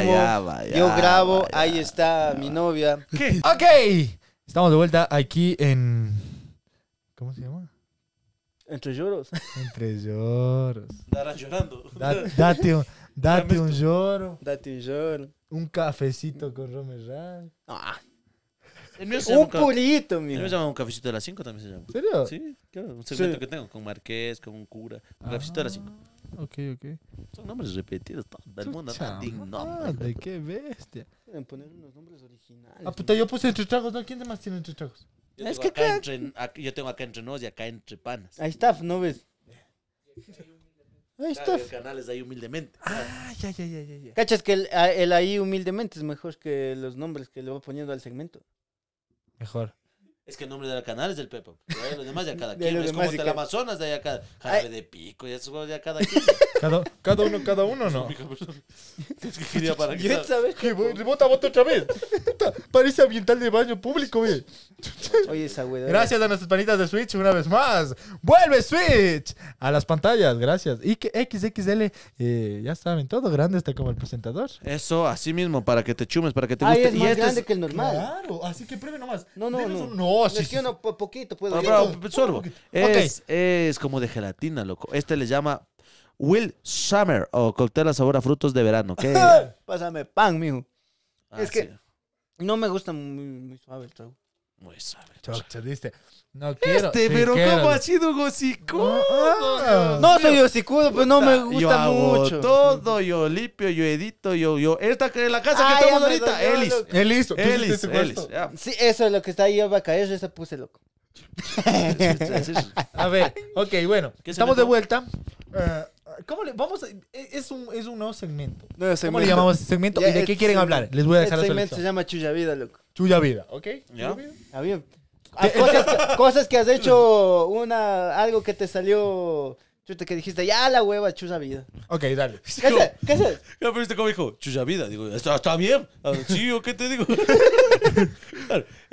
yo grabo. ahí está mi novia. Ok. Estamos de vuelta aquí en. ¿Cómo se llama? Entre lloros. Entre lloros. Darás llorando. date un, lloro. Date un lloro. Un cafecito con Romerral. Ah un pulito purito, mío. El mío se llama un cafecito de las 5 también se llama. ¿En serio? Sí, claro. Un segmento que tengo con Marqués, con un cura. Un cafecito de las 5. Ah, ok, ok. Son nombres repetidos todo el mundo. Madre, qué bestia. Deben poner unos nombres originales. Ah, puta, yo puse entre tragos, ¿no? ¿Quién más tiene entre tragos? es que acá yo tengo acá entre nos y acá entre panas. Ahí está, ¿no ves? Ahí está. los canales canal ahí humildemente. Ah, ya, ya, ya, ya. Cachas que el, el ahí humildemente es mejor que los nombres que le voy poniendo al segmento. Mejor. Es que el nombre del canal es del pepo Los demás de cada quien. es como el Amazonas de cada Jarabe de pico y esos de cada quien. Cada, cada uno, cada uno, ¿no? Es que quería para que. ¿Quién sabes? Que bota, otra vez. Parece ambiental de baño público, güey. Oye, esa güey. Gracias a nuestras panitas de Switch una vez más. ¡Vuelve Switch! A las pantallas, gracias. Y que XXL, eh, ya saben, todo grande está como el presentador. Eso, así mismo, para que te chumes, para que te Ahí este es más grande que el normal. Claro, así que pruebe nomás. No, no, no. No, sí, Es que uno poquito puedo. Ah, pero, pero, sorbo. Es, es como de gelatina, loco. Este le llama Will Summer o cóctel sabor a frutos de verano. ¿Qué? Pásame pan, mijo. Ah, es que no me gusta muy, suave el trago. Muy suave. ¿Te diste? No este, quiero. Este, pero ¿cómo ha sido gocicudo? Ah. no, soy gocicudo, pero pues no me gusta yo mucho. todo, yo limpio, yo edito, yo, yo. Esta que en la casa que ah, estamos ahorita, Elis. Elis. Este Elis, Elis. Sí, eso es lo que está ahí, yo va a caer, yo se puse loco. a ver, ok, bueno. Estamos de vuelta. Eh... ¿Cómo le vamos a, e, es un es un nuevo segmento. ¿Cómo le llamamos este segmento? ¿Y de qué quieren hablar? Les voy a dejar el segmento se llama Chuya Vida, loco. Chuya Vida, ¿ok? Ya. Ah, cosas que, has hecho una algo que te salió chuta que dijiste, ya la hueva, Chuya vida. Ok, dale. ¿Qué haces? ¿Qué haces? Ya este cómo dijo, Chuya vida. Digo, está, bien. Ah, sí, ¿o qué te digo?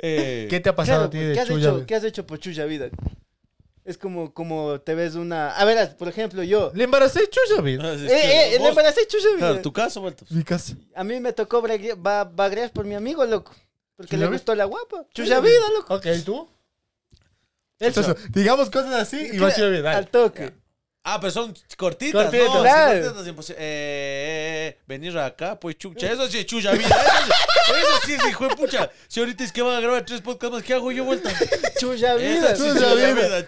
Eh, ¿Qué te ha pasado a ti pues, de ¿qué has hecho, ¿Qué has hecho por Chuya vida? Es como, como te ves una. A ver, por ejemplo, yo. Le embaracé chucha, vida. Ah, eh, eh, le embaracé chucha, vida. Claro, tu caso, Walter. Mi caso. A mí me tocó bagrear por mi amigo, loco. Porque le gustó la guapa. Chucha vida, loco. Ok, ¿y tú? Eso. digamos cosas así y va a bien. Al toque. Ah, pero son cortitas. no, Eh, venir acá, pues chucha. Eso sí es chucha, vida. Eso, sí es hijo de pucha. Si ahorita es que van a grabar tres podcasts ¿qué hago yo vuelta? Chucha vida. Eso, vida. vida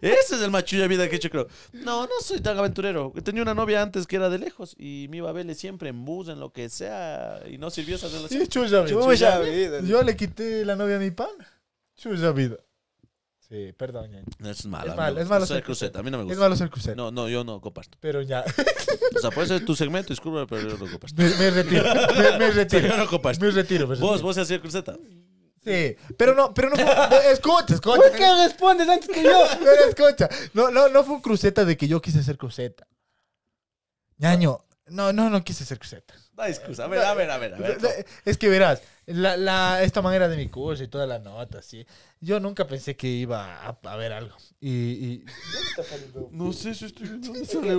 Ese es el más chucha vida que he creo. No, no soy tan aventurero. Tenía una novia antes que era de lejos y me iba a verle siempre en bus, en lo que sea. Y no sirvió esa relación. Sí, chucha vida. Chucha vida. Yo le quité la novia a mi pan. Chucha vida. Sí, perdón, eh. es malo. Es, malo ser cruceta. A mí no me gusta. Es malo ser cruceta. No, no, yo no comparto. Pero ya. O sea, puede ser tu segmento, disculpa, pero yo no comparto. Me, retiro. Me, retiro. yo no comparto. Me retiro. Me Vos, vos hacías cruceta. Sí, pero no, pero no fue. escucha, escucha. ¿Por qué respondes antes que yo? Pero escucha. No, no, no fue un cruceta de que yo quise ser cruceta. Ñaño, no, no, no quise ser cruceta. No hay excusa. a ver, a ver. A ver. Es que verás la, la, esta manera de mi curso y toda la nota, sí. Yo nunca pensé que iba a, ver algo. Y, no sé si estoy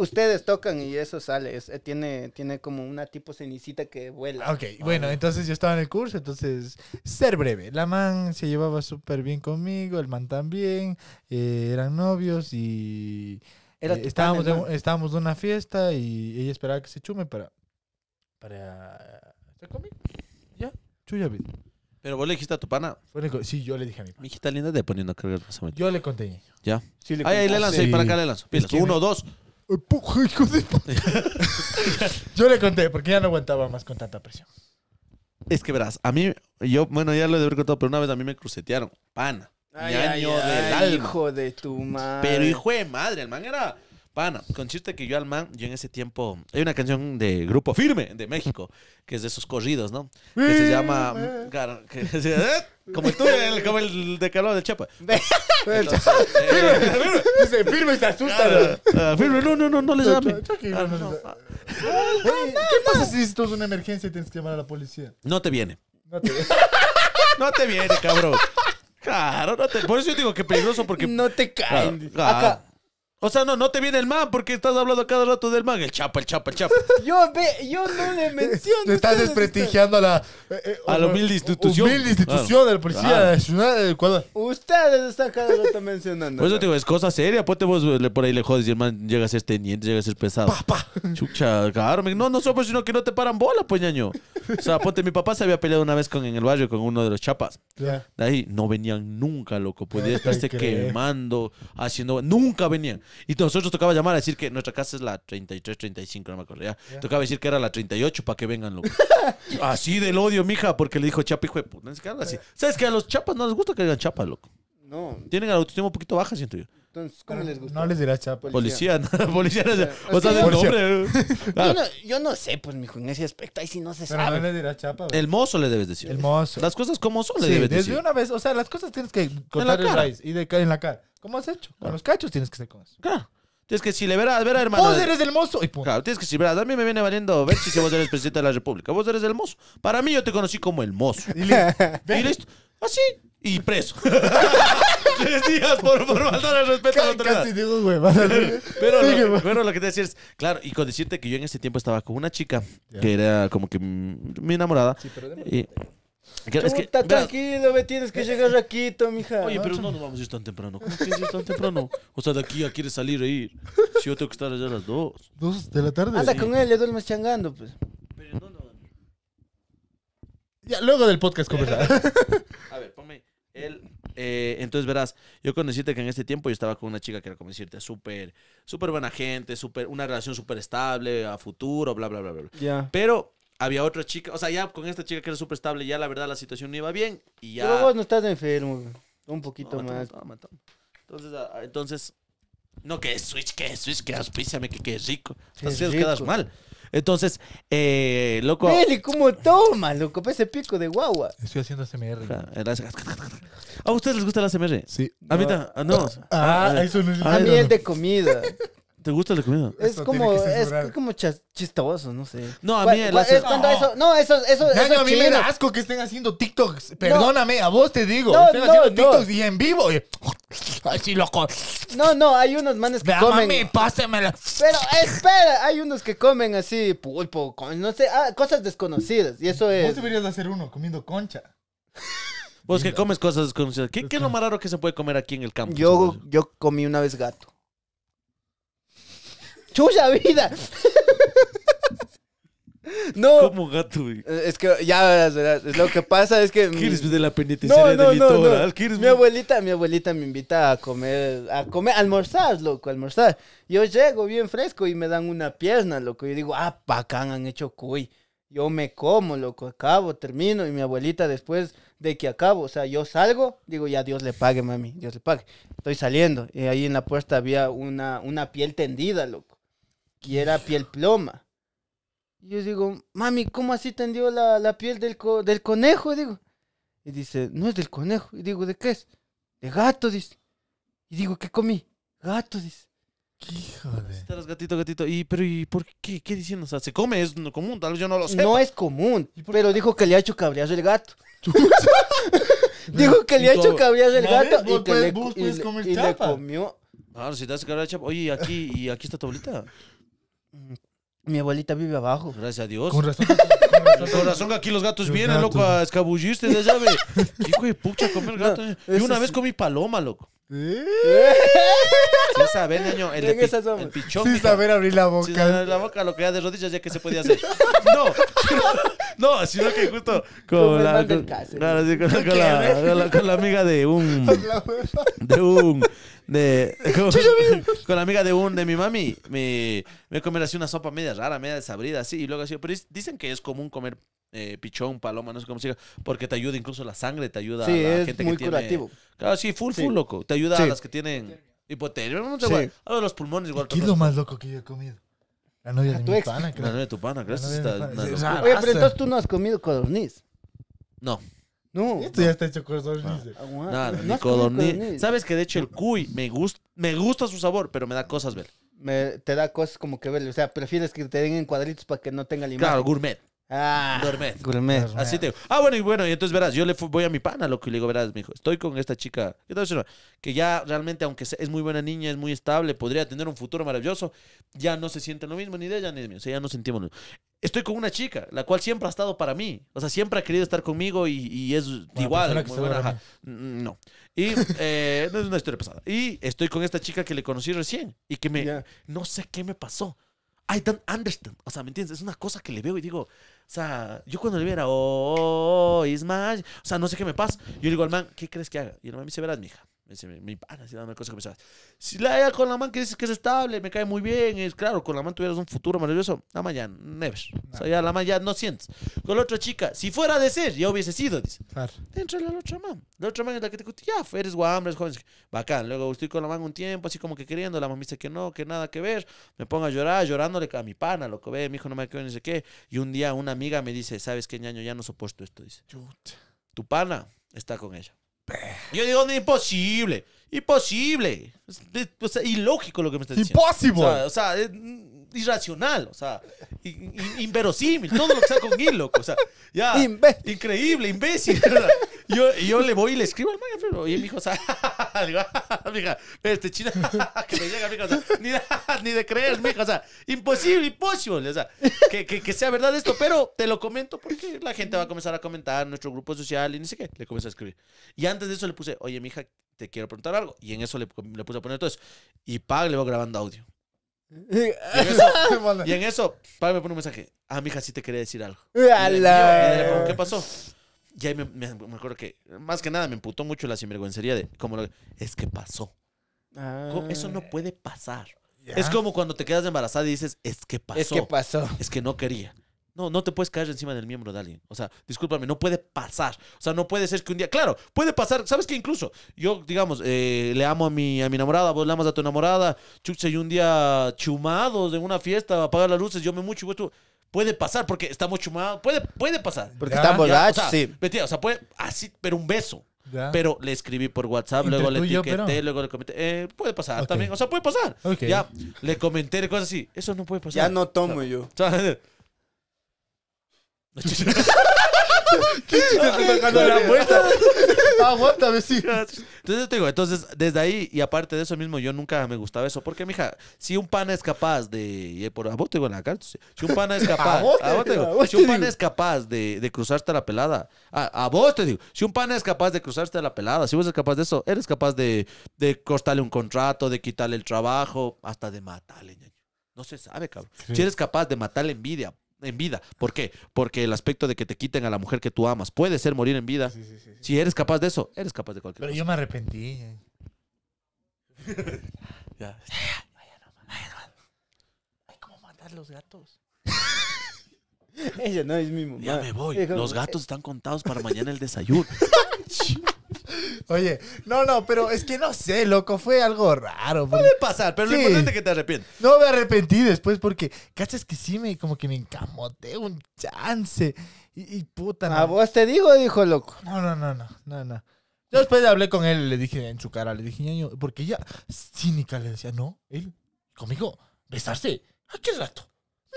ustedes tocan y eso sale. Eh, tiene, tiene como una tipo cenicita que vuela. Ok, bueno, ah. entonces yo estaba en el curso, entonces, ser breve. La man se llevaba súper bien conmigo, el man también, eh, eran novios y... Eh, estábamos, de una fiesta y ella esperaba que se chume para... para pero vos le dijiste a tu pana. Sí, yo le dije a mi pana hijita linda de poniendo a cargar Yo le conté. Ya. Ahí, le lanzo, para acá le lanzo. Uno, dos. Yo le conté porque ya no aguantaba más con tanta presión. Es que verás, a mí, yo, bueno, ya lo he de haber contado, pero una vez a mí me crucetearon. Pana. Ay, hijo de tu madre. Pero hijo de madre, el man era Pana, consiste que yo al man, yo en ese tiempo, hay una canción de Grupo Firme de México, que es de esos corridos, ¿no? Que se llama... Eh, como el, tuyo, el, como el de calor del Chapa. firme, eh, firme y se asusta. Ah, firme, no, no, no, no les llame. ¿Qué pasa si es una emergencia y tienes que llamar a la policía? No te viene. No te viene. no te viene, cabrón. Claro, no te... por eso yo digo que peligroso porque... No te caen. O sea, no, no te viene el man porque estás hablando cada rato del man. El chapa, el chapa, el chapa. Yo, ve, yo no le menciono. Te estás desprestigiando a la, eh, eh, a la humilde institución. Humilde institución de la Policía Nacional de Ecuador. Ustedes están cada rato mencionando. Por eso te digo, es cosa seria. Ponte vos por ahí le jodes y el man llega a ser teniente, llega a ser pesado. Papá. Chucha, Carmen. No, no somos sino que no te paran bola, pues ñaño. O sea, ponte, mi papá se había peleado una vez con, en el barrio con uno de los chapas. De ahí no venían nunca, loco. Podía pues, ah, estarse quemando, haciendo. Nunca venían. Y nosotros tocaba llamar a decir que nuestra casa es la 33, 35, no me acuerdo ya. Tocaba decir que era la 38 para que vengan, loco. así del odio, mija, porque le dijo chapa, hijo de puta. Así. Eh. ¿Sabes que a los chapas no les gusta que hagan chapa, loco? No. Tienen el autoestima un poquito baja, siento yo. Entonces, ¿cómo les gusta? No les dirá chapa. Policía, policía, policía o sea, del nombre. Eh. yo, no, sé, pues, mijo, en ese aspecto ahí sí no se Pero sabe. no le dirá chapa. El mozo le debes decir. El mozo. Las cosas como son le debes decir. Desde una vez, o sea, las cosas tienes que contar la cara. El y de, en la cara. ¿Cómo has hecho? Con ah. los cachos tienes que ser con eso. Claro. Tienes que si le verás, verás, hermano. Vos eres el mozo. Claro, tienes que si verás. A mí me viene valiendo ver si vos eres presidente de la República. Vos eres el mozo. Para mí yo te conocí como el mozo. Y listo. Así. Ah, y preso. Tres días por, por faltar al respeto a la Casi digo, güey, pero, lo, lo que te decía es, claro, y con decirte que yo en ese tiempo estaba con una chica que era como que mi enamorada. Sí, pero de eh, es tranquilo, me tienes que eh, llegar eh, raquito, mija. Oye, pero no nos vamos a ir tan temprano. ¿Cómo que ir tan temprano? O sea, de aquí ya quieres salir e ir. Si yo tengo que estar allá a las dos. Dos de la tarde. Anda con él, le duermes changando, pues. Ya, luego del podcast conversar. A ver, ponme Él. Eh, entonces verás, yo cuando que en este tiempo yo estaba con una chica que era como decirte súper, súper buena gente, súper, una relación súper estable, a futuro, bla, bla, bla, bla. bla. Ya. Pero había otra chica, o sea, ya con esta chica que era súper estable, ya la verdad la situación no iba bien y ya... Pero vos no estás enfermo, un poquito más. Entonces, ah, ah, entonces, no, que Switch, que Switch, que auspíciame, que, que rico. Así te quedas mal. Entonces, eh, loco... Meli, ¿cómo toma, loco? Pues ese pico de guagua. Estoy haciendo SMR. ¿A ustedes les gusta el SMR? Sí. A mí no. Ah, ah, eso no es... A mí es de comida. ¿Te gusta la comida? Es como, es como chistoso, no sé. No, a mí el asco. es no, eso, eso, a mí me da asco que estén haciendo TikToks. Perdóname, a vos te digo. estén haciendo TikToks y en vivo. Así loco. No, no, hay unos manes que Ve, comen. Mami, pásemela. Pero espera, hay unos que comen así pulpo, no sé, ah, cosas desconocidas. Y eso es. Vos deberías hacer uno comiendo concha. Vos que comes cosas desconocidas. ¿Qué, es lo este. más raro que se puede comer aquí en el campo? Yo, yo comí una vez gato. ¡Tuya vida. No. gato, eh, Es que ya es Lo que pasa es que. ¿Quieres mm, de la penitenciaria no, mi abuelita, mi abuelita me invita a comer, a comer, almorzar, loco, almorzar. Yo llego bien fresco y me dan una pierna, loco. Yo digo, ah, pacán, han hecho cuy. Yo me como, loco, acabo, termino. Y mi abuelita, después de que acabo, o sea, yo salgo, digo, ya Dios le pague, mami, Dios le pague. Estoy saliendo. Y ahí en la puerta había una, una piel tendida, loco y era piel ploma. Y yo digo, mami, ¿cómo así tendió la, la piel del, del conejo? Digo. Y dice, no es del conejo. Y digo, ¿de qué es? De gato, dice. Y digo, ¿qué comí? Gato, dice. Híjole. Estarás gatito, gatito. ¿Y, pero, ¿y por qué? ¿Qué diciendo? O sea, se come, es común, tal vez yo no lo sé. No es común, pero dijo que le ha hecho cabriazo el gato. dijo que le ha hecho cabriazo el gato y, que le, y, y comió. Claro, ah, si te hace chapa. oye, aquí, y aquí está tu abuelita. Mi abuelita vive abajo. Gracias a Dios. Con razón. Con razón aquí los gatos vienen, loco, a escabullirse, ya sabe. Hijo de pucha, comer gato. una vez comí paloma, loco. ¿Eh? Sí niño, el, el pichón. Sin sí saber abrir la boca. la boca, lo que ya de rodillas ya que se podía hacer. No, no, sino que justo con la con, la amiga de un de un de, con, la amiga de un de mi mami, me, me comer así una sopa media rara, media desabrida, así, y luego así, pero dicen que es común comer eh, pichón, paloma, no sé cómo se diga, porque te ayuda incluso la sangre, te ayuda sí, a la es gente muy curativo. tiene. Claro, sí, full, full, loco. Te ayuda a las que tienen hipotermia, a los pulmones igual. ¿Qué es lo más loco que yo he comido? La novia de tu pana, creo. La novia de tu pana, creo. Oye, pero entonces tú no has comido codorniz. No. No. Esto ya está hecho con ah. dos Nada, Sabes que de hecho el cuy me, gusta me gusta su sabor, pero me da cosas ver. te da cosas como que ver. O sea, prefieres que te den en cuadritos para que no tenga limón. Claro, gourmet. Ah, gourmet. Así te digo. Ah, bueno, y bueno, y entonces verás, yo le voy a mi pana, loco, y le digo, verás, mijo, estoy con esta chica, Que ya realmente, aunque es muy buena niña, es muy estable, podría tener un futuro maravilloso, ya no se siente lo mismo, ni de ella ni de mí, o sea, ya no sentimos lo mismo. Estoy con una chica, la cual siempre ha estado para mí, o sea, siempre ha querido estar conmigo y, es pues igual, mm, No. Y eh, no es una historia pasada. Y estoy con esta chica que le conocí recién y que me, no sé qué me pasó. I don't understand. O sea, ¿me entiendes? Es una cosa que le veo y digo, o sea, yo cuando le viera, oh, oh, oh, oh o sea, no sé qué me pasa. Yo le digo al man, ¿qué crees que haga? Y el man me dice, verás, mija, me mi, pana, Si la ella con la man que dices que es estable, me cae muy bien, es claro, con la man tuvieras un futuro maravilloso, la man ya, never. O sea, la man ya no sientes. Con la otra chica, si fuera de ser, ya hubiese sido, dice. Claro. de la otra man. La otra man es la que te cuesta, ya, eres guam, eres joven. Bacán. Luego estoy con la man un tiempo, así como que queriendo, la mamá me dice que no, que nada que ver. Me pongo a llorar, llorándole a mi pana, lo que ve, mi hijo no me quedó ni sé qué. Y un día una amiga me dice, ¿sabes qué, ñaño? Ya no soporto esto, dice. Tu pana está con ella. Yo digo, no es imposible. Imposible. ilógico lo que me estás diciendo. ¡Imposible! O sea, mm, irracional, o sea, inverosímil, todo lo que sea con Gil, loco. O sea, ya. increíble, imbécil. Yo, yo le voy y le escribo al Maya, Oye, y mi hijo, o sea, mija, este chino, que me llega, a o sea, ni, de, ni de creer, mija, o sea, imposible, imposible, o sea, que, que, que sea verdad esto, pero te lo comento porque la gente va a comenzar a comentar en nuestro grupo social y ni sé qué, le comienzo a escribir. Y antes de eso le puse, oye, mija, te quiero preguntar algo. Y en eso le, puse a poner todo eso. Y Pag le va grabando audio. Y en eso, Pag me pone un mensaje. Ah, mija, sí te quería decir algo. Y le, pongo, ¿qué pasó? Y ahí me, acuerdo que, más que nada, me emputó mucho la sinvergüencería de, cómo es que pasó. Ah. Eso no puede pasar. Es como cuando te quedas embarazada y dices, es que pasó. Es que pasó. Es que no quería. No, no te puedes caer encima del miembro de alguien. O sea, discúlpame, no puede pasar. O sea, no puede ser que un día. Claro, puede pasar. ¿Sabes qué? Incluso yo, digamos, eh, le amo a mi, a mi enamorada, vos le amas a tu enamorada. Chucha, y un día chumados en una fiesta, apagar las luces, yo me mucho y tú. Puede pasar porque estamos chumados. Puede, puede pasar. Porque estamos... borrachos, sí. o sea, puede. Así, pero un beso. Pero le escribí por WhatsApp, luego le etiqueté, luego le comenté. Eh, puede pasar también, o sea, puede pasar. Ya, le comenté cosas así. Eso no puede pasar. Ya no tomo yo. ¿Qué Entonces te digo, entonces desde ahí y aparte de eso mismo, yo nunca me gustaba eso. Porque, mija, si un pana es capaz de. por, a vos te digo en la carta. Si un pana es capaz. Si un pana es capaz de, de cruzarte la pelada. A, a, vos te digo. Si un pana es capaz de cruzarte la pelada. Si vos eres capaz de eso, eres capaz de, de costarle un contrato, de quitarle el trabajo, hasta de matarle, No se sabe, cabrón. Si eres capaz de matarle envidia, en vida. ¿Por qué? Porque el aspecto de que te quiten a la mujer que tú amas puede ser morir en vida. si eres capaz de eso, eres capaz de cualquier cosa. Pero yo me arrepentí. Eh. ya. Ay, ¿cómo matar los gatos? Ella no es mi mamá. Ya me voy. Los gatos están contados para mañana el desayuno. Oye, no, no, pero es que no sé, loco, fue algo raro. Puede pasar, pero lo importante es que te arrepientes. No me arrepentí después porque, cachas que sí me como que me encamoté un chance. Y, puta. A vos te digo, dijo loco. No, no, no, no, no, no. Yo después hablé con él, le dije en su cara, le dije, ñaño, porque ella cínica le decía, no, él, conmigo, besarse, ¿a qué rato?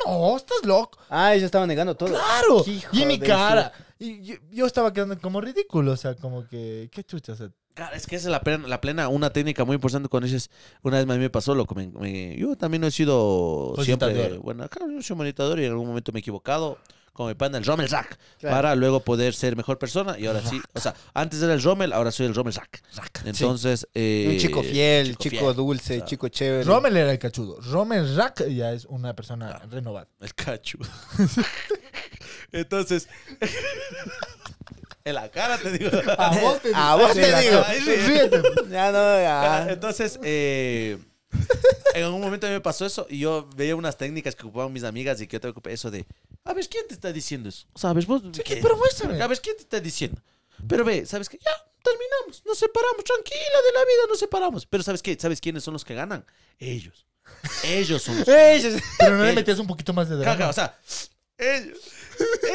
No, estás loco. Ah, yo estaba negando todo. Claro. y mi cara. Y yo, estaba quedando como ridículo, o sea, como que, qué chucha, Claro, es que esa es la plena, la plena, una técnica muy importante cuando dices, una vez a mí me pasó, loco, yo también no he sido pues siempre, bueno, claro, yo soy monitador y en algún momento me he equivocado con mi pana el Rommel Rack para luego poder ser mejor persona y ahora sí, o sea, antes era el Rommel, ahora soy el Rommel Rack. Entonces, eh, un chico fiel, chico, dulce, chico chévere. Rommel era el cachudo, Rommel Rack ya es una persona renovada. El cachudo. Entonces. En la cara te digo. A vos te digo. A vos te digo. Ya no, ah, Entonces, eh, en algún momento a mí me pasó eso y yo veía unas técnicas que ocupaban mis amigas y que yo te ocupé eso de, a ver, ¿quién te está diciendo eso? ¿Sabes vos? Sí, pero A ver, ¿quién te está diciendo? Pero ve, ¿sabes qué? Ya, terminamos, nos separamos, tranquila de la vida, nos separamos. Pero ¿sabes qué? ¿Sabes quiénes son los que ganan? Ellos. Ellos son Ellos. Pero no le metías un poquito más de drama. o sea, ellos.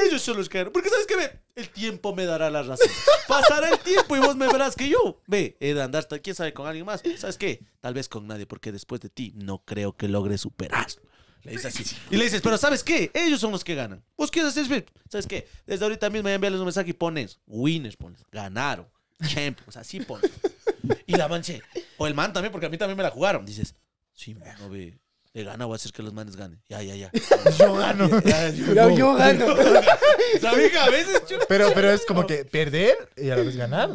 Ellos son los que ganan. Porque sabes que el tiempo me dará la razón. Pasará el tiempo y vos me verás que yo, ve, he de andar, quién sabe, con alguien más. ¿Sabes qué? Tal vez con nadie, porque después de ti no creo que logres superar Le dices así. Y le dices, pero ¿sabes qué? Ellos son los que ganan. Vos quieres hacer, ¿sabes qué? Desde ahorita mismo ya envíales un mensaje y pones winners, pones ganaron, champions, así pones. Y la manche. O el man también, porque a mí también me la jugaron. Dices, sí, no ve. Eh, gana, o a hacer que los manes ganen. Ya, ya, ya. yo gano. yo, gano. a veces, Pero, pero es como que perder y a la vez ganar,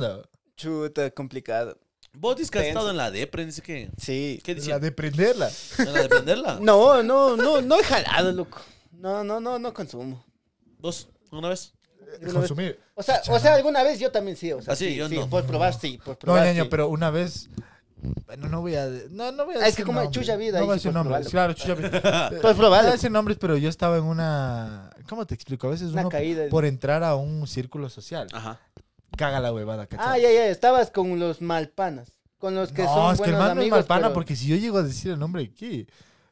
Chuta, complicado. Vos dices que has estado en la depre, que. Sí. ¿Qué En La deprenderla. ¿En la deprenderla? no, no, no, no he jalado, loco. No, no, no, no consumo. ¿Vos? ¿Una vez? Eh, consumir. O sea, o sea, alguna vez yo también sí. O sea, ah, sí, yo no. Por probar, sí. Por probar, no, ñaño, pero una vez no no voy a. No, no voy a decir es que como chulla Vida. No voy a decir nombres, claro, Chucha Vida. pues No voy a decir nombres, pero yo estaba en una. ¿Cómo te explico? A veces una uno caída. por entrar a un círculo social. Ajá. Caga la huevada, ¿cachai? Ah, ya, ya. Estabas con los malpanas. Con los que no, Es que el mal no es malpana, porque si yo llego a decir el nombre aquí,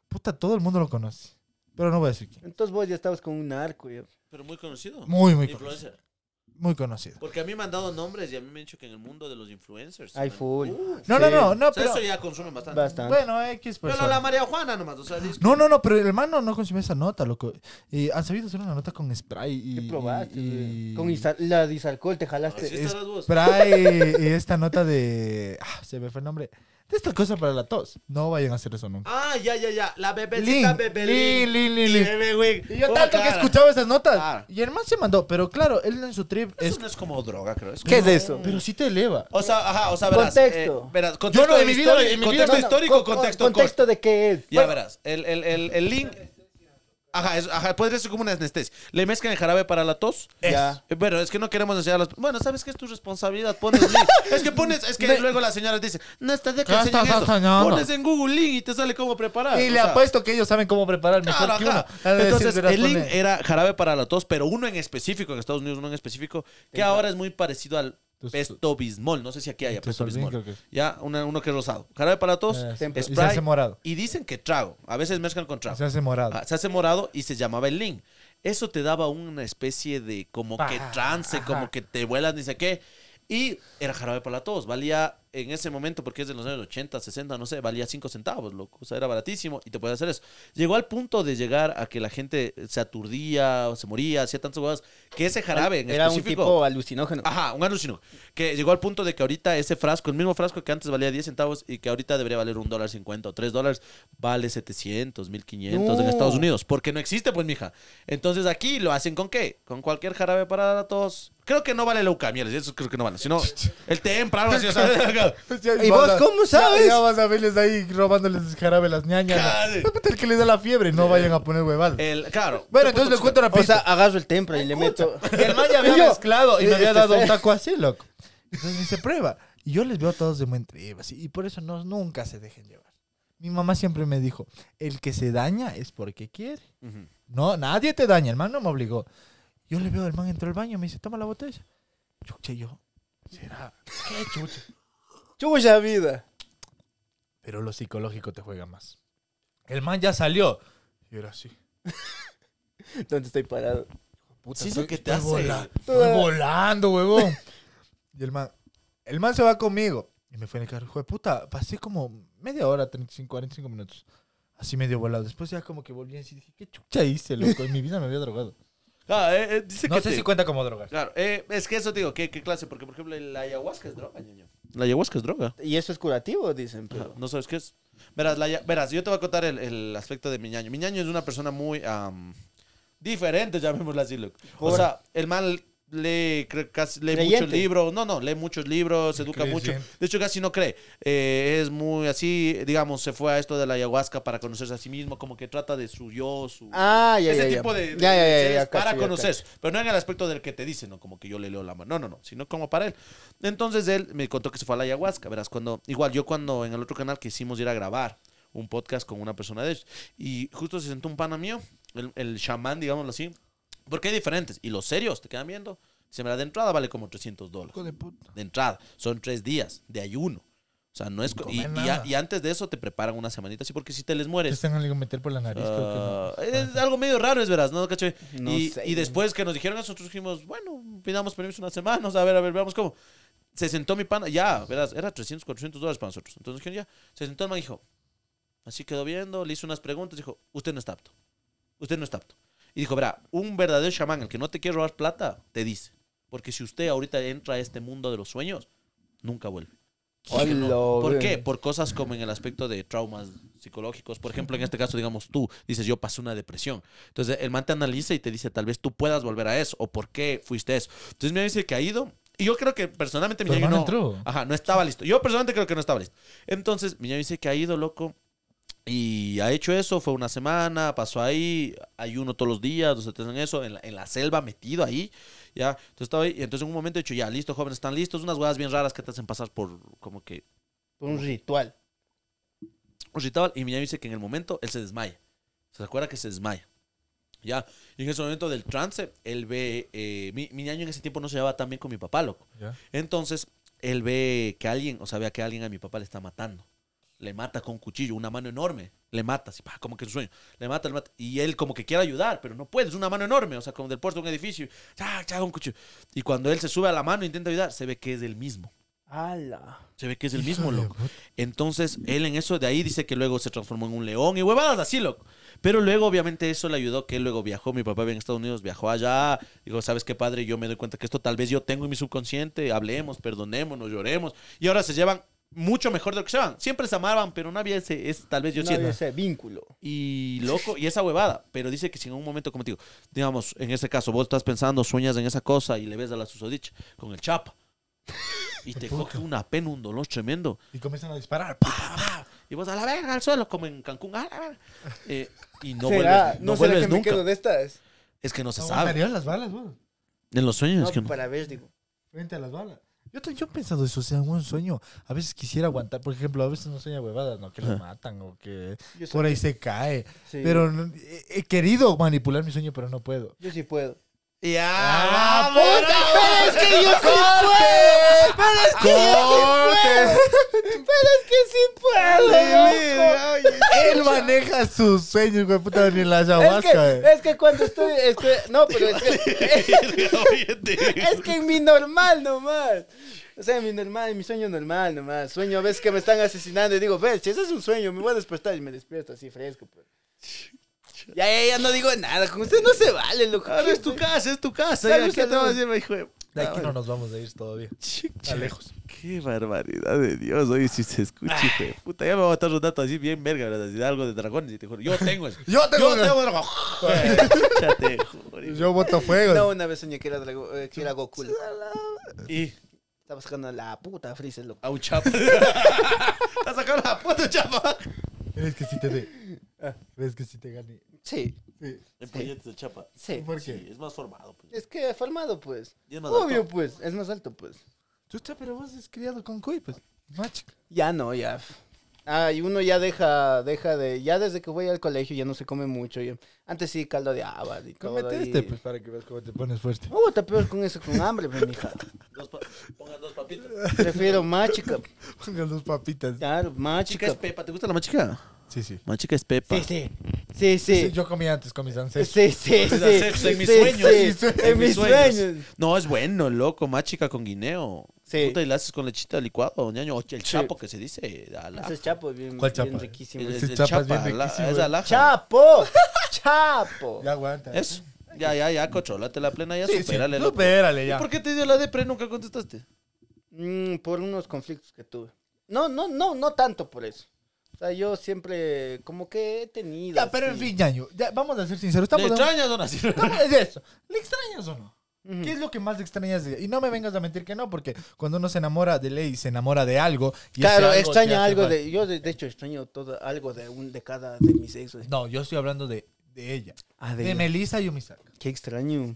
puta, todo el mundo lo conoce. Pero no voy a decir quién. Entonces vos ya estabas con un narco, Pero muy conocido. Muy, muy conocido muy conocido. Porque a mí me han dado nombres y a mí me han dicho que en el mundo de los influencers. Hay full. no, no, no, no, pero, Eso ya consume bastante. bastante. Bueno, X pues. Pero la María Juana nomás, o sea, No, no, no, pero el hermano no consume esa nota, loco. Y han sabido hacer una nota con spray y... ¿Qué probaste? con la disalcohol te jalaste. Spray y esta nota de... Ah, se me fue el nombre. Esta cosa para la tos. No vayan a hacer eso nunca. Ah, ya, ya, ya. La bebecita Bebelín. Lin, Lin, Lin, Lin. Y yo tanto que que escuchaba esas notas. Y el man se mandó. Pero claro, él en su trip. Eso no es como droga, creo. Es ¿Qué es eso? Pero sí te eleva. O sea, ajá, o sea, verás. Contexto. Eh, verás, contexto yo lo mi vida, en mi contexto histórico, contexto. ¿Contexto de qué es? Ya verás. El, el, el, el link Ajá, es, ajá, podría ser como una anestesia. Le mezclan el jarabe para la tos. Ya. Bueno, es que no queremos enseñar las. Bueno, sabes qué es tu responsabilidad. Pones link. es que pones, es que luego las señoras dicen, no estás de que Ya no, Pones en Google link y te sale cómo preparar. Y le apuesto que ellos saben cómo preparar mejor claro, que uno. Entonces, el link era jarabe para la tos, pero uno en específico, en Estados Unidos, uno en específico, que ahora es muy parecido al Pesto Bismol. No sé si aquí haya Pesto Bismol. Ya, uno que es rosado. Jarabe para todos, eh, se hace morado. Y dicen que trago. A veces mezclan con trago. Se hace morado. Ah, se hace morado y se llamaba el link. Eso te daba una especie de como que trance, como que te vuelas, ni sé qué. Y era jarabe para todos. Valía en ese momento, porque es de los años 80, 60, no sé, valía 5 centavos, loco. O sea, era baratísimo y te puedes hacer eso. Llegó al punto de llegar a que la gente se aturdía, o se moría, hacía tantas cosas, que ese jarabe en Era un tipo alucinógeno. Ajá, un alucinógeno. Que llegó al punto de que ahorita ese frasco, el mismo frasco que antes valía 10 centavos y que ahorita debería valer un dólar 50 o 3 dólares, vale 700, 1500 en Estados Unidos. Porque no existe, pues, mija. Entonces aquí lo hacen con qué? Con cualquier jarabe para datos? Creo que no vale la mieles, eso creo que no vale. Sino el té, así, ¿Y vos cómo sabes? Ya, vas a verles ahí robándoles jarabe las ñañas. ¿no? El que les da la fiebre, no vayan a poner huevadas claro. Bueno, entonces le cuento rápido. O sea, agarro el templo y le meto. El man ya había mezclado y me había este, dado un taco así, loco. Entonces me dice, prueba. Y yo les veo a todos de muy entre así, y por eso no, nunca se dejen llevar. Mi mamá siempre me dijo, el que se daña es porque quiere. No, nadie te daña, el man no me obligó. Yo le veo, al man entró al baño, me dice, toma la botella. Chucha, yo, ¿será? ¿Qué chucha? ya vida! Pero lo psicológico te juega más. El man ya salió. Y era así. ¿Dónde estoy parado? Puta, que te hace. volando, huevón. y el man, el man se va conmigo. Y me fue en el carro. de puta, pasé como media hora, 35, 45 minutos. Así medio volado. Después ya como que volví dije, ¿qué chucha hice, loco? En mi vida me había drogado. Ah, eh, eh, no sé si cuenta como droga. Claro, eh, es que eso te digo, ¿qué, clase? Porque, por ejemplo, la ayahuasca es droga, niño. La ayahuasca es droga. Y eso es curativo, dicen. Pero... no sabes qué es. Verás, verás, yo te voy a contar el, aspecto de Miñaño. Miñaño es una persona muy diferente, llamémosla así, look. O sea, el mal lee, casi, lee muchos libros, no, no, lee muchos libros, se educa mucho. De hecho, casi no cree. Eh, es muy así, digamos, se fue a esto de la ayahuasca para conocerse a sí mismo, como que trata de su yo, Ah, Ese tipo de... para conocerse. Pero no en el aspecto del que te dicen, ¿no? Como que yo le leo la mano. No, no, no, sino como para él. Entonces él me contó que se fue a la ayahuasca, verás, cuando... Igual yo cuando en el otro canal quisimos ir a grabar un podcast con una persona de ellos, y justo se sentó un pana mío, el, el chamán, digámoslo así, porque hay diferentes. Y los serios te quedan viendo. Se me da de entrada vale como 300 dólares. de, entrada. Son tres días de ayuno. O sea, no es. y, antes de eso te preparan una semanita así, porque si te les mueres. están meter por la nariz, ah, Es algo medio raro, es verdad, ¿no, caché. y, después que nos dijeron nosotros dijimos, bueno, pidamos permiso una semanas a ver, a ver, veamos cómo. Se sentó mi pana, ya, verás, era 300, 400 dólares para nosotros. Entonces dijeron, ya. Se sentó el man dijo, así quedó viendo, le hizo unas preguntas, dijo, usted no está apto. Usted no está apto. Y dijo, verá, un verdadero chamán, el que no te quiere robar plata, te dice. Porque si usted ahorita entra a este mundo de los sueños, nunca vuelve. ¿Por qué? Por cosas como en el aspecto de traumas psicológicos. Por ejemplo, en este caso, digamos, tú dices, yo pasé una depresión. Entonces, el man te analiza y te dice, tal vez tú puedas volver a eso, o por qué fuiste eso. Entonces, me dice que ha ido. Y yo creo que personalmente mi no, ajá, no estaba listo. Yo personalmente creo que no estaba listo. Entonces, mi dice que ha ido, loco, y ha hecho eso, fue una semana, pasó ahí, uno todos los días, dos sea, hacen eso, en la, en la, selva metido ahí, ya. Entonces estaba ahí, y entonces en un momento he dicho, ya, listo, jóvenes, están listos, unas huevas bien raras que te hacen pasar por como que... Un ritual. Un ritual, y mi dice que en el momento él se desmaya, se acuerda que se desmaya. Ya, y en ese momento del trance, él ve, eh, mi, niño en ese tiempo no se llevaba tan bien con mi papá, loco. Entonces, él ve que alguien, o sea, ve que alguien a mi papá le está matando le mata con un cuchillo, una mano enorme, le mata, así, como que es un sueño, le mata, le mata, y él como que quiere ayudar, pero no puede, es una mano enorme, o sea, como del puerto de un edificio, un cuchillo. Y cuando él se sube a la mano e intenta ayudar, se ve que es el mismo. Se ve que es el mismo, loco. Entonces, él en eso de ahí dice que luego se transformó en un león y huevadas así, loco. Pero luego, obviamente, eso le ayudó, que él luego viajó, mi papá vive en Estados Unidos, viajó allá, digo ¿sabes qué, padre? Yo me doy cuenta que esto tal vez yo tengo en mi subconsciente, hablemos, perdonémonos, lloremos. Y ahora se llevan mucho mejor de lo que se van. Siempre se amaban, pero no había ese, es, tal vez yo no siento. ese vínculo. Y loco, y esa huevada. Pero dice que si en un momento, como te digo, digamos, en ese caso, vos estás pensando, sueñas en esa cosa y le ves a la Susodich con el chapa. Y te coge una pena, un dolor tremendo. Y comienzan a disparar. Y vos a la verga al suelo, como en Cancún. Eh, y no vuelves, no, nunca. de estas? Es que no se sabe. las balas, En los sueños. No, para ver, digo. Frente a las balas. Yo, he pensado eso, o sea, un sueño. A veces quisiera aguantar, por ejemplo, a veces no sueña huevadas, ¿no? Que lo matan o que por ahí se cae. Pero he querido manipular mi sueño, pero no puedo. Yo sí puedo. Ya, ah, puta, pero es que yo sí puedo. Pero es que yo sí puedo. Pero es que sí puedo. Él maneja sus sueños, güey, puta, ni la ayahuasca. Es que, eh. es que cuando estoy, es no, pero es que, es que en mi normal nomás. O sea, mi normal, mi sueño normal nomás. Sueño, ves que me están asesinando y digo, ves, ese es un sueño, me voy a despertar y me despierto así fresco. Pero... Pues". Ya, ya, ya no digo nada. Con usted no se vale, loco. es tu casa, es tu casa. Ya, ¿Qué te a De aquí no nos vamos a ir todavía. Está lejos. Qué barbaridad de Dios. Oye, si se escucha, ah. hijo puta. Ya me voy a estar un dato así bien verga, ¿verdad? da algo de dragones. Y te juro, yo tengo eso. yo tengo Yo tengo dragón. yo boto fuego. No, una vez soñé que era, drago, eh, Goku. Y... Estaba sacando la puta Freezer, loco. A un chapo. sacando la puta chapa. ¿Ves que si te dé? ¿Ves ah. que si te gane? Sí. sí. El de chapa. Sí. ¿Por qué? es más formado, pues. Es que formado, pues. Obvio, pues. Es más alto, pues. Tú estás, pero vos es criado con cuy, pues. Machica Ya no, ya. Ah, y uno ya deja, deja de, ya desde que voy al colegio ya no se come mucho. antes sí, caldo de haba y todo. Metiste, pues, para que veas cómo te pones fuerte. No, oh, te peor con eso, con hambre, pues, mi hija pongan dos papitas. Prefiero machica. Pongan dos papitas. Claro, machica. Machica es pepa, ¿te gusta la machica? Sí, sí. Machica es pepa. Sí, sí. Sí, sí. Yo comía antes con mis ancestros. Sí, sí, sí. En mis sueños. En mis sueños. No, es bueno, loco. Más chica con guineo. Sí. Puta, y la haces con lechita licuado, ñaño. el chapo que se dice. Ese chapo bien, riquísimo. es bien riquísimo. es ¡Chapo! ¡Chapo! Ya aguanta. Eso. Ya, ya, ya, controlate la plena, ya supérale. supérale, ya. por qué te dio la depre nunca contestaste? Mm, por unos conflictos que tuve. No, no, no, no tanto por eso yo siempre como que he tenido. pero en fin, Ñaño, ya, vamos a ser sinceros. ¿Le extrañas o no? es eso. ¿Le extrañas o no? ¿Qué es lo que más extrañas? Y no me vengas a mentir que no, porque cuando uno se enamora de ley, se enamora de algo. Claro, extraña algo de. Yo, de, hecho, extraño todo, algo de, un, de cada de mis exes. No, yo estoy hablando de, ella. Ah, de- De Melissa Yumisaka. Qué extraño.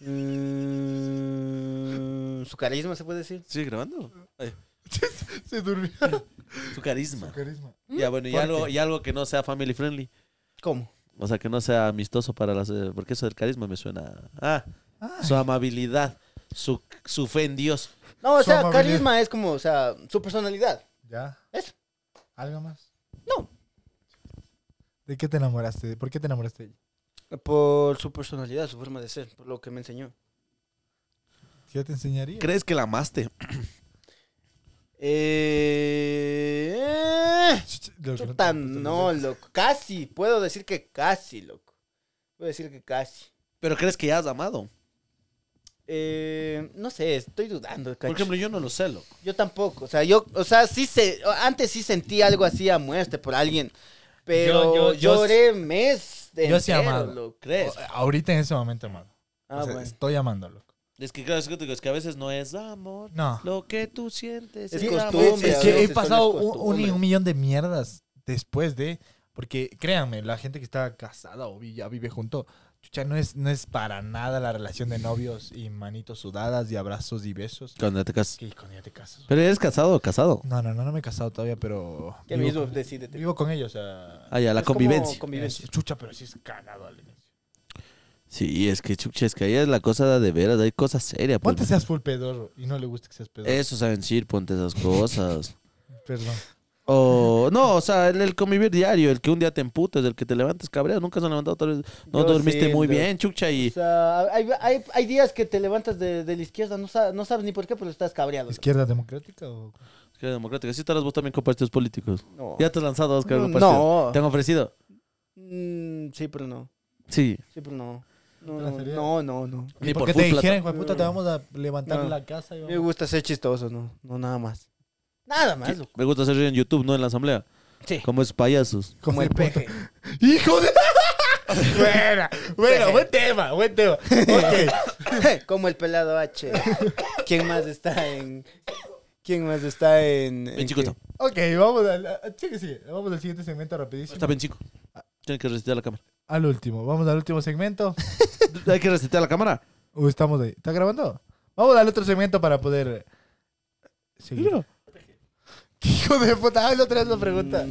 Mm, su carisma, se puede decir. sí grabando? se durmió. Su carisma. Su carisma. Ya, mm. bueno, y algo, algo que no sea family friendly. ¿Cómo? O sea, que no sea amistoso para las... Eh, porque eso del carisma me suena... Ah, su amabilidad, su, fe en Dios. No, o sea, carisma es como, o sea, su personalidad. Ya. ¿Es? ¿Algo más? No. ¿De qué te enamoraste? ¿Por qué te enamoraste de Por su personalidad, su forma de ser, por lo que me enseñó. ¿Qué te enseñaría? ¿Crees que la amaste? Eh... no, loco. Casi, puedo decir que casi, loco. Puedo decir que casi. ¿Pero crees que ya has amado? Eh, no sé, estoy dudando. Por ejemplo, yo no lo sé, loco. Yo tampoco. O sea, yo, o sea, sí sé. antes sí sentí algo así a muerte por alguien. Pero yo, lloré mes de Yo ¿Crees? Eh, Ahorita en ese momento amado. Ah, estoy amándolo. Es que, claro, es que, a veces no es amor. No. Lo que tú sientes es, costumbre. Es que he pasado un, millón de mierdas después de. Porque créanme, la gente que está casada o ya vive junto, chucha, no es, no es para nada la relación de novios y manitos sudadas y abrazos y besos. Cuando te casas. cuando ya te casas. ¿Pero eres casado o casado? No, no, no, no me he casado todavía, pero. ¿Qué mismo? Decídete. vivo con ellos. O sea, ah, ya, la convivencia. Chucha, pero sí es cagado, Sí, es que chuches, que ahí es la cosa de veras, hay cosas serias. Ponte pues. seas full y no le guste que seas pedorro. Eso saben decir, ponte esas cosas. Perdón. O, no, o sea, el, convivir diario, el que un día te emputes, el que te levantas cabreado, nunca se han levantado otra vez. No dormiste muy bien, chucha. Y... O sea, hay, días que te levantas de, la izquierda, no, sabes ni por qué, pero estás cabreado. ¿Izquierda democrática o.? Izquierda democrática. Sí, estarás vos también con partidos políticos. Ya te has lanzado, Oscar, no, no. ¿Te han ofrecido? Mm, sí, pero no. Sí. Sí, pero no. No, no, no, no, Ni porque te dijeron, hijo puta, te vamos a levantar la casa. Me gusta ser chistoso, no, no nada más. Nada más. Me gusta ser en YouTube, no en la asamblea. Sí. Como es payasos. Como el peje. ¡Hijo de... Bueno, bueno, buen tema, buen tema. Como el pelado H. ¿Quién más está en...? ¿Quién más está en...? en chico? Ok, vamos al... sí, vamos al siguiente segmento rapidísimo. Está bien chico. Tiene que resistir a la cámara al último. Vamos al último segmento. Hay que resetear la cámara. estamos ahí. ¿Está grabando? Vamos al otro segmento para poder eh, seguir. ¿Qué hijo de puta? Ah, otras traes la pregunta.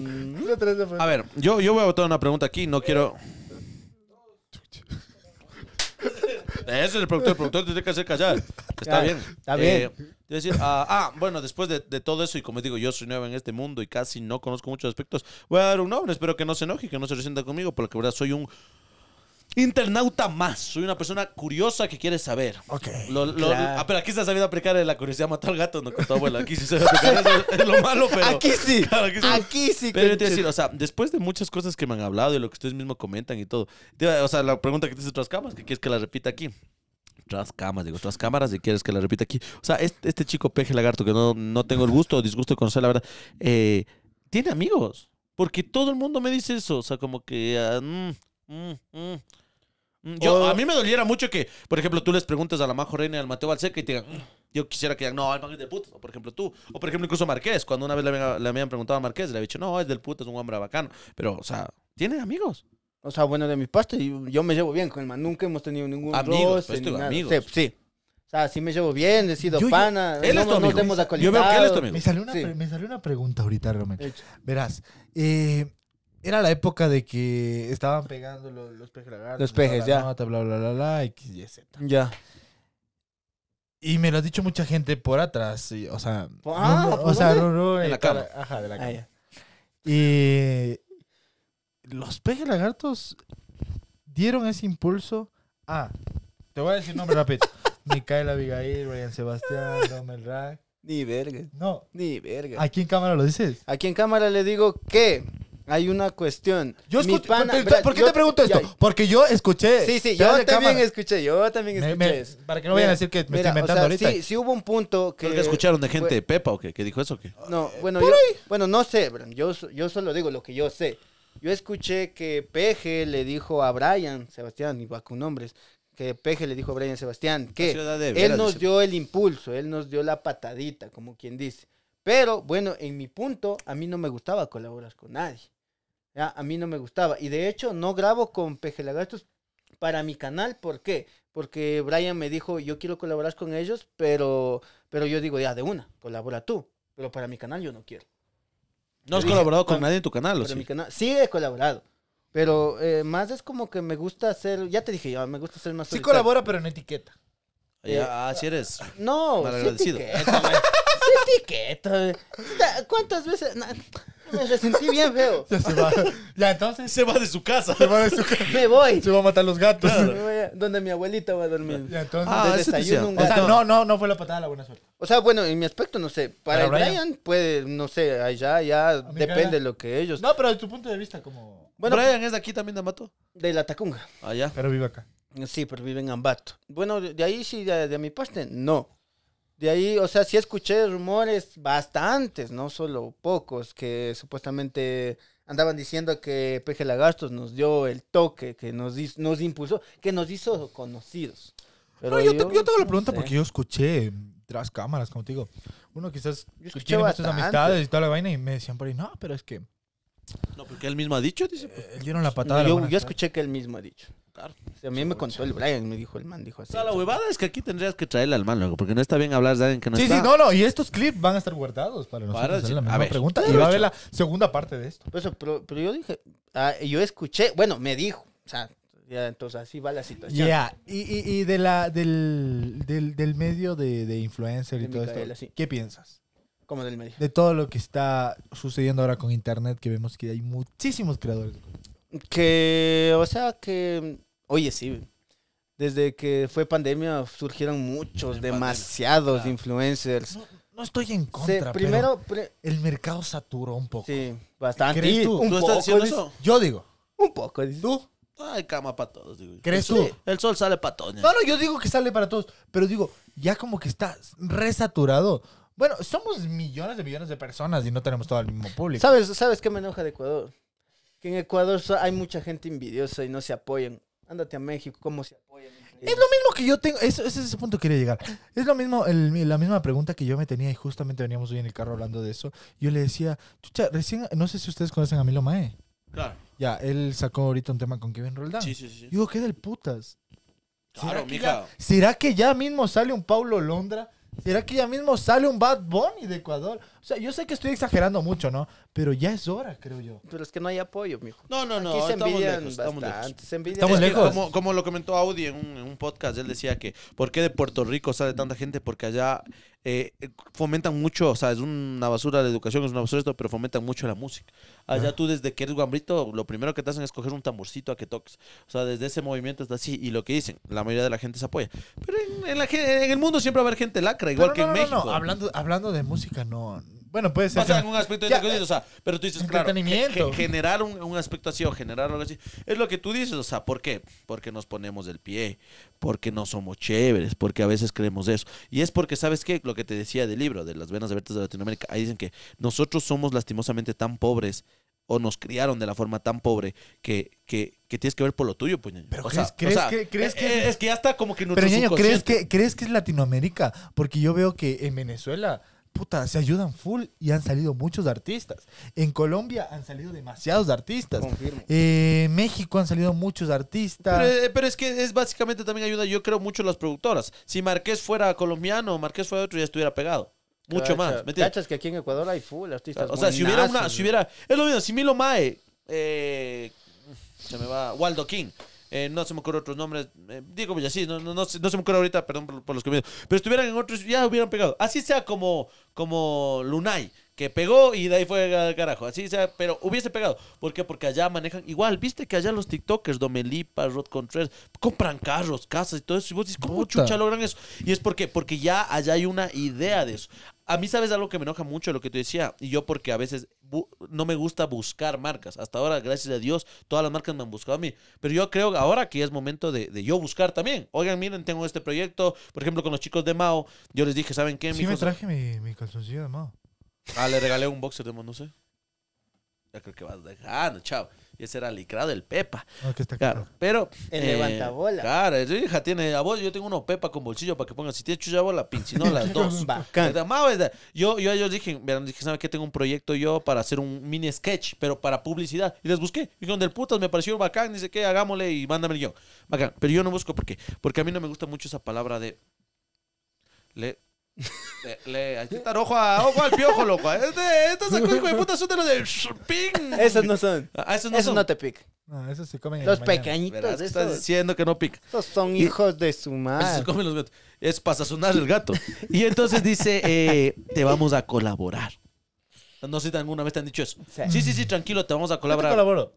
A ver, yo, yo voy a botar una pregunta aquí. No quiero. Ese es el productor. El productor te tiene que hacer callar. Está bien. está bien. Eh, decir, ah, ah, bueno, después de, todo eso, y como digo, yo soy nuevo en este mundo y casi no conozco muchos aspectos, voy a dar un nombre, espero que no se enoje, que no se resienta conmigo, porque verdad soy un internauta más. Soy una persona curiosa que quiere saber. Ok. ah, pero aquí se ha sabido aplicar la curiosidad mató al gato, no con tu abuela. Aquí sí se sabe aplicar es lo malo, pero. Aquí sí. aquí, sí. Pero yo te voy a decir, o sea, después de muchas cosas que me han hablado y lo que ustedes mismos comentan y todo, o sea, la pregunta que te hice otras camas, que quieres que la repita aquí. Otras cámaras, digo, otras cámaras, si quieres que la repita aquí. O sea, este, este, chico Peje Lagarto, que no, no tengo el gusto o disgusto de conocer, la verdad, eh, tiene amigos. Porque todo el mundo me dice eso. O sea, como que. Ah, mm, mm, mm. Yo, a mí me doliera mucho que, por ejemplo, tú les preguntes a la Majo al Mateo Balseca y te digan, yo quisiera que digan, no, es del puto. O por ejemplo tú. O por ejemplo, incluso Marqués. Cuando una vez le, habían- preguntado a Marqués, le había dicho, no, es del puto, es un hombre bacano. Pero, o sea, tiene amigos. O sea, bueno, de mi parte, yo me llevo bien con el man. Nunca hemos tenido ningún amigos, pues, Sí, sí. O sea, sí me llevo bien, he sido pana. él es tu amigo. Nos hemos yo veo que él es tu amigo. Me salió una, me salió una pregunta ahorita, realmente. Verás, eh, era la época de que estaban pegando los, los pejes Los pejes, ya. bla, bla, bla, bla, Y, Ya. Y me lo ha dicho mucha gente por atrás. o sea, ah, no, no, o en la cama. Ajá, de la ah, cama. y los peje lagartos dieron ese impulso a. Te voy a decir nombre rápido. Micaela Abigail, Brian Sebastián, Domel Ni verga. No. Ni verga. ¿Aquí en cámara lo dices? Aquí en cámara le digo que hay una cuestión. Yo pana, ¿Por qué te pregunto esto? porque yo escuché. Sí, sí, yo también escuché, yo también escuché. para que no vayan a decir que me estoy inventando o sea, ahorita. Sí, sí hubo un punto que. escucharon de gente de Pepa o qué, que dijo eso o qué. No, bueno, yo, bueno no sé, yo solo digo lo que yo sé. Yo escuché que Peje le dijo a Brian, Sebastián, y va con nombres, que Peje le dijo a Brian Sebastián que él nos dio el impulso, él nos dio la patadita, como quien dice. Pero bueno, en mi punto, a mí no me gustaba colaborar con nadie. a mí no me gustaba. Y de hecho, no grabo con Peje Lagastos para mi canal. ¿Por qué? Porque Brian me dijo, yo quiero colaborar con ellos, pero, pero yo digo, ya, de una, colabora tú. Pero para mi canal yo no quiero. ¿No has colaborado con, nadie en tu canal? ¿o sí? he colaborado. Pero eh, más es como que me gusta hacer, ya te dije, yo, me gusta hacer más. Sí colabora, pero en etiqueta. ah, eh, ah sí eres. No, sí etiqueta, sí etiqueta. ¿Cuántas veces? me sentí bien feo. Ya entonces. Se va de su casa. Se va de su casa. Me voy. Se va a matar los gatos. donde mi abuelita va a dormir. Ya entonces. Ah, De desayuno O sea, no, no, no fue la patada la buena suerte. O sea, bueno, en mi aspecto, no sé. Para, Brian, puede, no sé, allá, ya, depende de lo que ellos. No, pero de tu punto de vista, como. Bueno, Brian es de aquí también de Ambato de la Tacunga. Allá. Ah, pero vive acá. Sí, pero vive en Ambato. Bueno, de ahí sí, de mi parte, no. De ahí, o sea, sí escuché rumores bastantes, no solo pocos, que supuestamente andaban diciendo que Peje Lagastos nos dio el toque, que nos, nos impulsó, que nos hizo conocidos. Pero yo, te, tengo la pregunta porque yo escuché tras cámaras, contigo. uno quizás tiene muchas amistades y toda la vaina y me decían por ahí, no, pero es que... No, porque él mismo ha dicho, pues. eh, dieron la patada. yo, yo escuché que él mismo ha dicho a mí me contó el Brian, me dijo el man, dijo así. O sea, la huevada es que aquí tendrías que traerle al man, luego porque no está bien hablar de alguien que no está. Sí, sí, no, no, y estos clips van a estar guardados para nosotros. Para, la pregunta va a haber la segunda parte de esto. pero, yo dije, ah, yo escuché, bueno, me dijo, o sea, ya, entonces así va la situación. Ya, y, de la, del, del, medio de, influencer y todo esto, ¿qué piensas? Como del medio. De todo lo que está sucediendo ahora con internet, que vemos que hay muchísimos creadores. Que, o sea, que Oye, sí. Desde que fue pandemia surgieron muchos, demasiados influencers. No, estoy en contra. primero, el mercado saturó un poco. Sí, bastante. ¿Crees tú? ¿Tú estás eso? Yo digo. Un poco, ¿Tú? Hay cama para todos, digo. ¿Crees tú? el sol sale para todos. ¿no? no, yo digo que sale para todos, pero digo, ya como que está resaturado. Bueno, somos millones de millones de personas y no tenemos todo el mismo público. ¿Sabes, ¿Sabes qué me enoja de Ecuador? Que en Ecuador hay mucha gente envidiosa y no se apoyan. Ándate a México, ¿cómo se apoya? Es lo mismo que yo tengo, Ese es ese punto que quería llegar. Es lo mismo, la misma pregunta que yo me tenía y justamente veníamos hoy en el carro hablando de eso. Yo le decía, recién, no sé si ustedes conocen a Milo Mae. Claro. Ya, él sacó ahorita un tema con Kevin Roldán. Sí, sí, sí. Digo, ¿qué del putas? claro, que ¿Será que ya mismo sale un Paulo Londra? ¿Será que ya mismo sale un Bad Bunny de Ecuador? O sea, yo sé que estoy exagerando mucho, ¿no? Pero ya es hora, creo yo. Pero es que no hay apoyo, mijo. No, no, no. Aquí se envidian Se Estamos lejos. Como, como, lo comentó Audi en un, podcast, él decía que ¿por qué de Puerto Rico sale tanta gente? Porque allá eh, fomentan mucho, o sea, es una basura la educación, es una basura esto, pero fomentan mucho la música. Allá ah. tú desde que eres guambrito, lo primero que te hacen es coger un tamborcito a que toques. O sea, desde ese movimiento hasta así. Y lo que dicen, la mayoría de la gente se apoya. Pero en, el mundo siempre va a haber gente lacra, igual que en México. hablando, hablando de música, no bueno, puede ser. un aspecto de eh, o sea, pero tú dices, claro, generar un, aspecto así o generar algo así. Es lo que tú dices, o sea, ¿por qué? Porque nos ponemos del pie, porque no somos chéveres, porque a veces creemos eso. Y es porque, ¿sabes qué? Lo que te decía del libro, de las venas abiertas de Latinoamérica, ahí dicen que nosotros somos lastimosamente tan pobres o nos criaron de la forma tan pobre que, que, tienes que ver por lo tuyo, pues. Pero o crees, que, eh, eh, es, que ya está como que nuestro Pero, ñaño, ¿crees que, ¿crees que es Latinoamérica? Porque yo veo que en Venezuela puta, se ayudan full y han salido muchos artistas. En Colombia han salido demasiados artistas. Eh, en México han salido muchos artistas. Eh, pero, es que es básicamente también ayuda, yo creo, mucho las productoras. Si Marqués fuera colombiano, Marqués fuera otro, ya estuviera pegado. Mucho más. ¿me que aquí en Ecuador hay full artistas. O sea, si hubiera una, si hubiera. Es lo mismo, si Milo Mae. Eh, se me va. Waldo King eh, no se me ocurre otros nombres. Eh, digo, pues no, no, se, me ocurre ahorita, perdón por, los que me... Pero estuvieran en otros, ya hubieran pegado. Así sea como, como Lunay, que pegó y de ahí fue al carajo. Así sea, pero hubiese pegado. ¿Por qué? Porque allá manejan igual. Viste que allá los TikTokers, Domelipa, Rod Contreras, compran carros, casas y todo eso. Y vos dices, ¿cómo chucha logran eso? Y es porque, porque ya allá hay una idea de eso. A mí, ¿sabes algo que me enoja mucho? Lo que te decía. Y yo, porque a veces no me gusta buscar marcas. Hasta ahora, gracias a Dios, todas las marcas me han buscado a mí. Pero yo creo ahora que es momento de, yo buscar también. Oigan, miren, tengo este proyecto. Por ejemplo, con los chicos de Mao, yo les dije, ¿saben qué? Sí, mi me traje mi, mi calzoncillo de Mao. Ah, le regalé un boxer de no sé. Ya creo que vas dejando, chao. Y ese era licrado el Pepa. Ah, que está claro. Pero. El eh, levantabola. Claro, hija tiene. A vos, yo tengo uno Pepa con bolsillo para que ponga. Si tienes chulla bola, no las dos. Bacán. Yo, yo a ellos dije, dije, ¿saben qué? Tengo un proyecto yo para hacer un mini sketch, pero para publicidad. Y les busqué. Dijeron, del putas, me pareció bacán. Dice, ¿qué? Hagámosle y mándame el guión. Bacán. Pero yo no busco, ¿por qué? Porque a mí no me gusta mucho esa palabra de. Le, le, le ojo, a, ojo al piojo, loco. Este, aquí sacos de puta son de de ping. Esos no son. Ah, esos no no te pican. No, esos sí comen Los pequeñitos, Estás diciendo que no pica. esos son hijos de su madre madre. comen los gatos. Es para sazonar el gato. Y entonces dice, eh, te vamos a colaborar. No sé si alguna vez te han dicho eso. Sí. Sí, sí, tranquilo, te vamos a Yo colaborar. colaboro.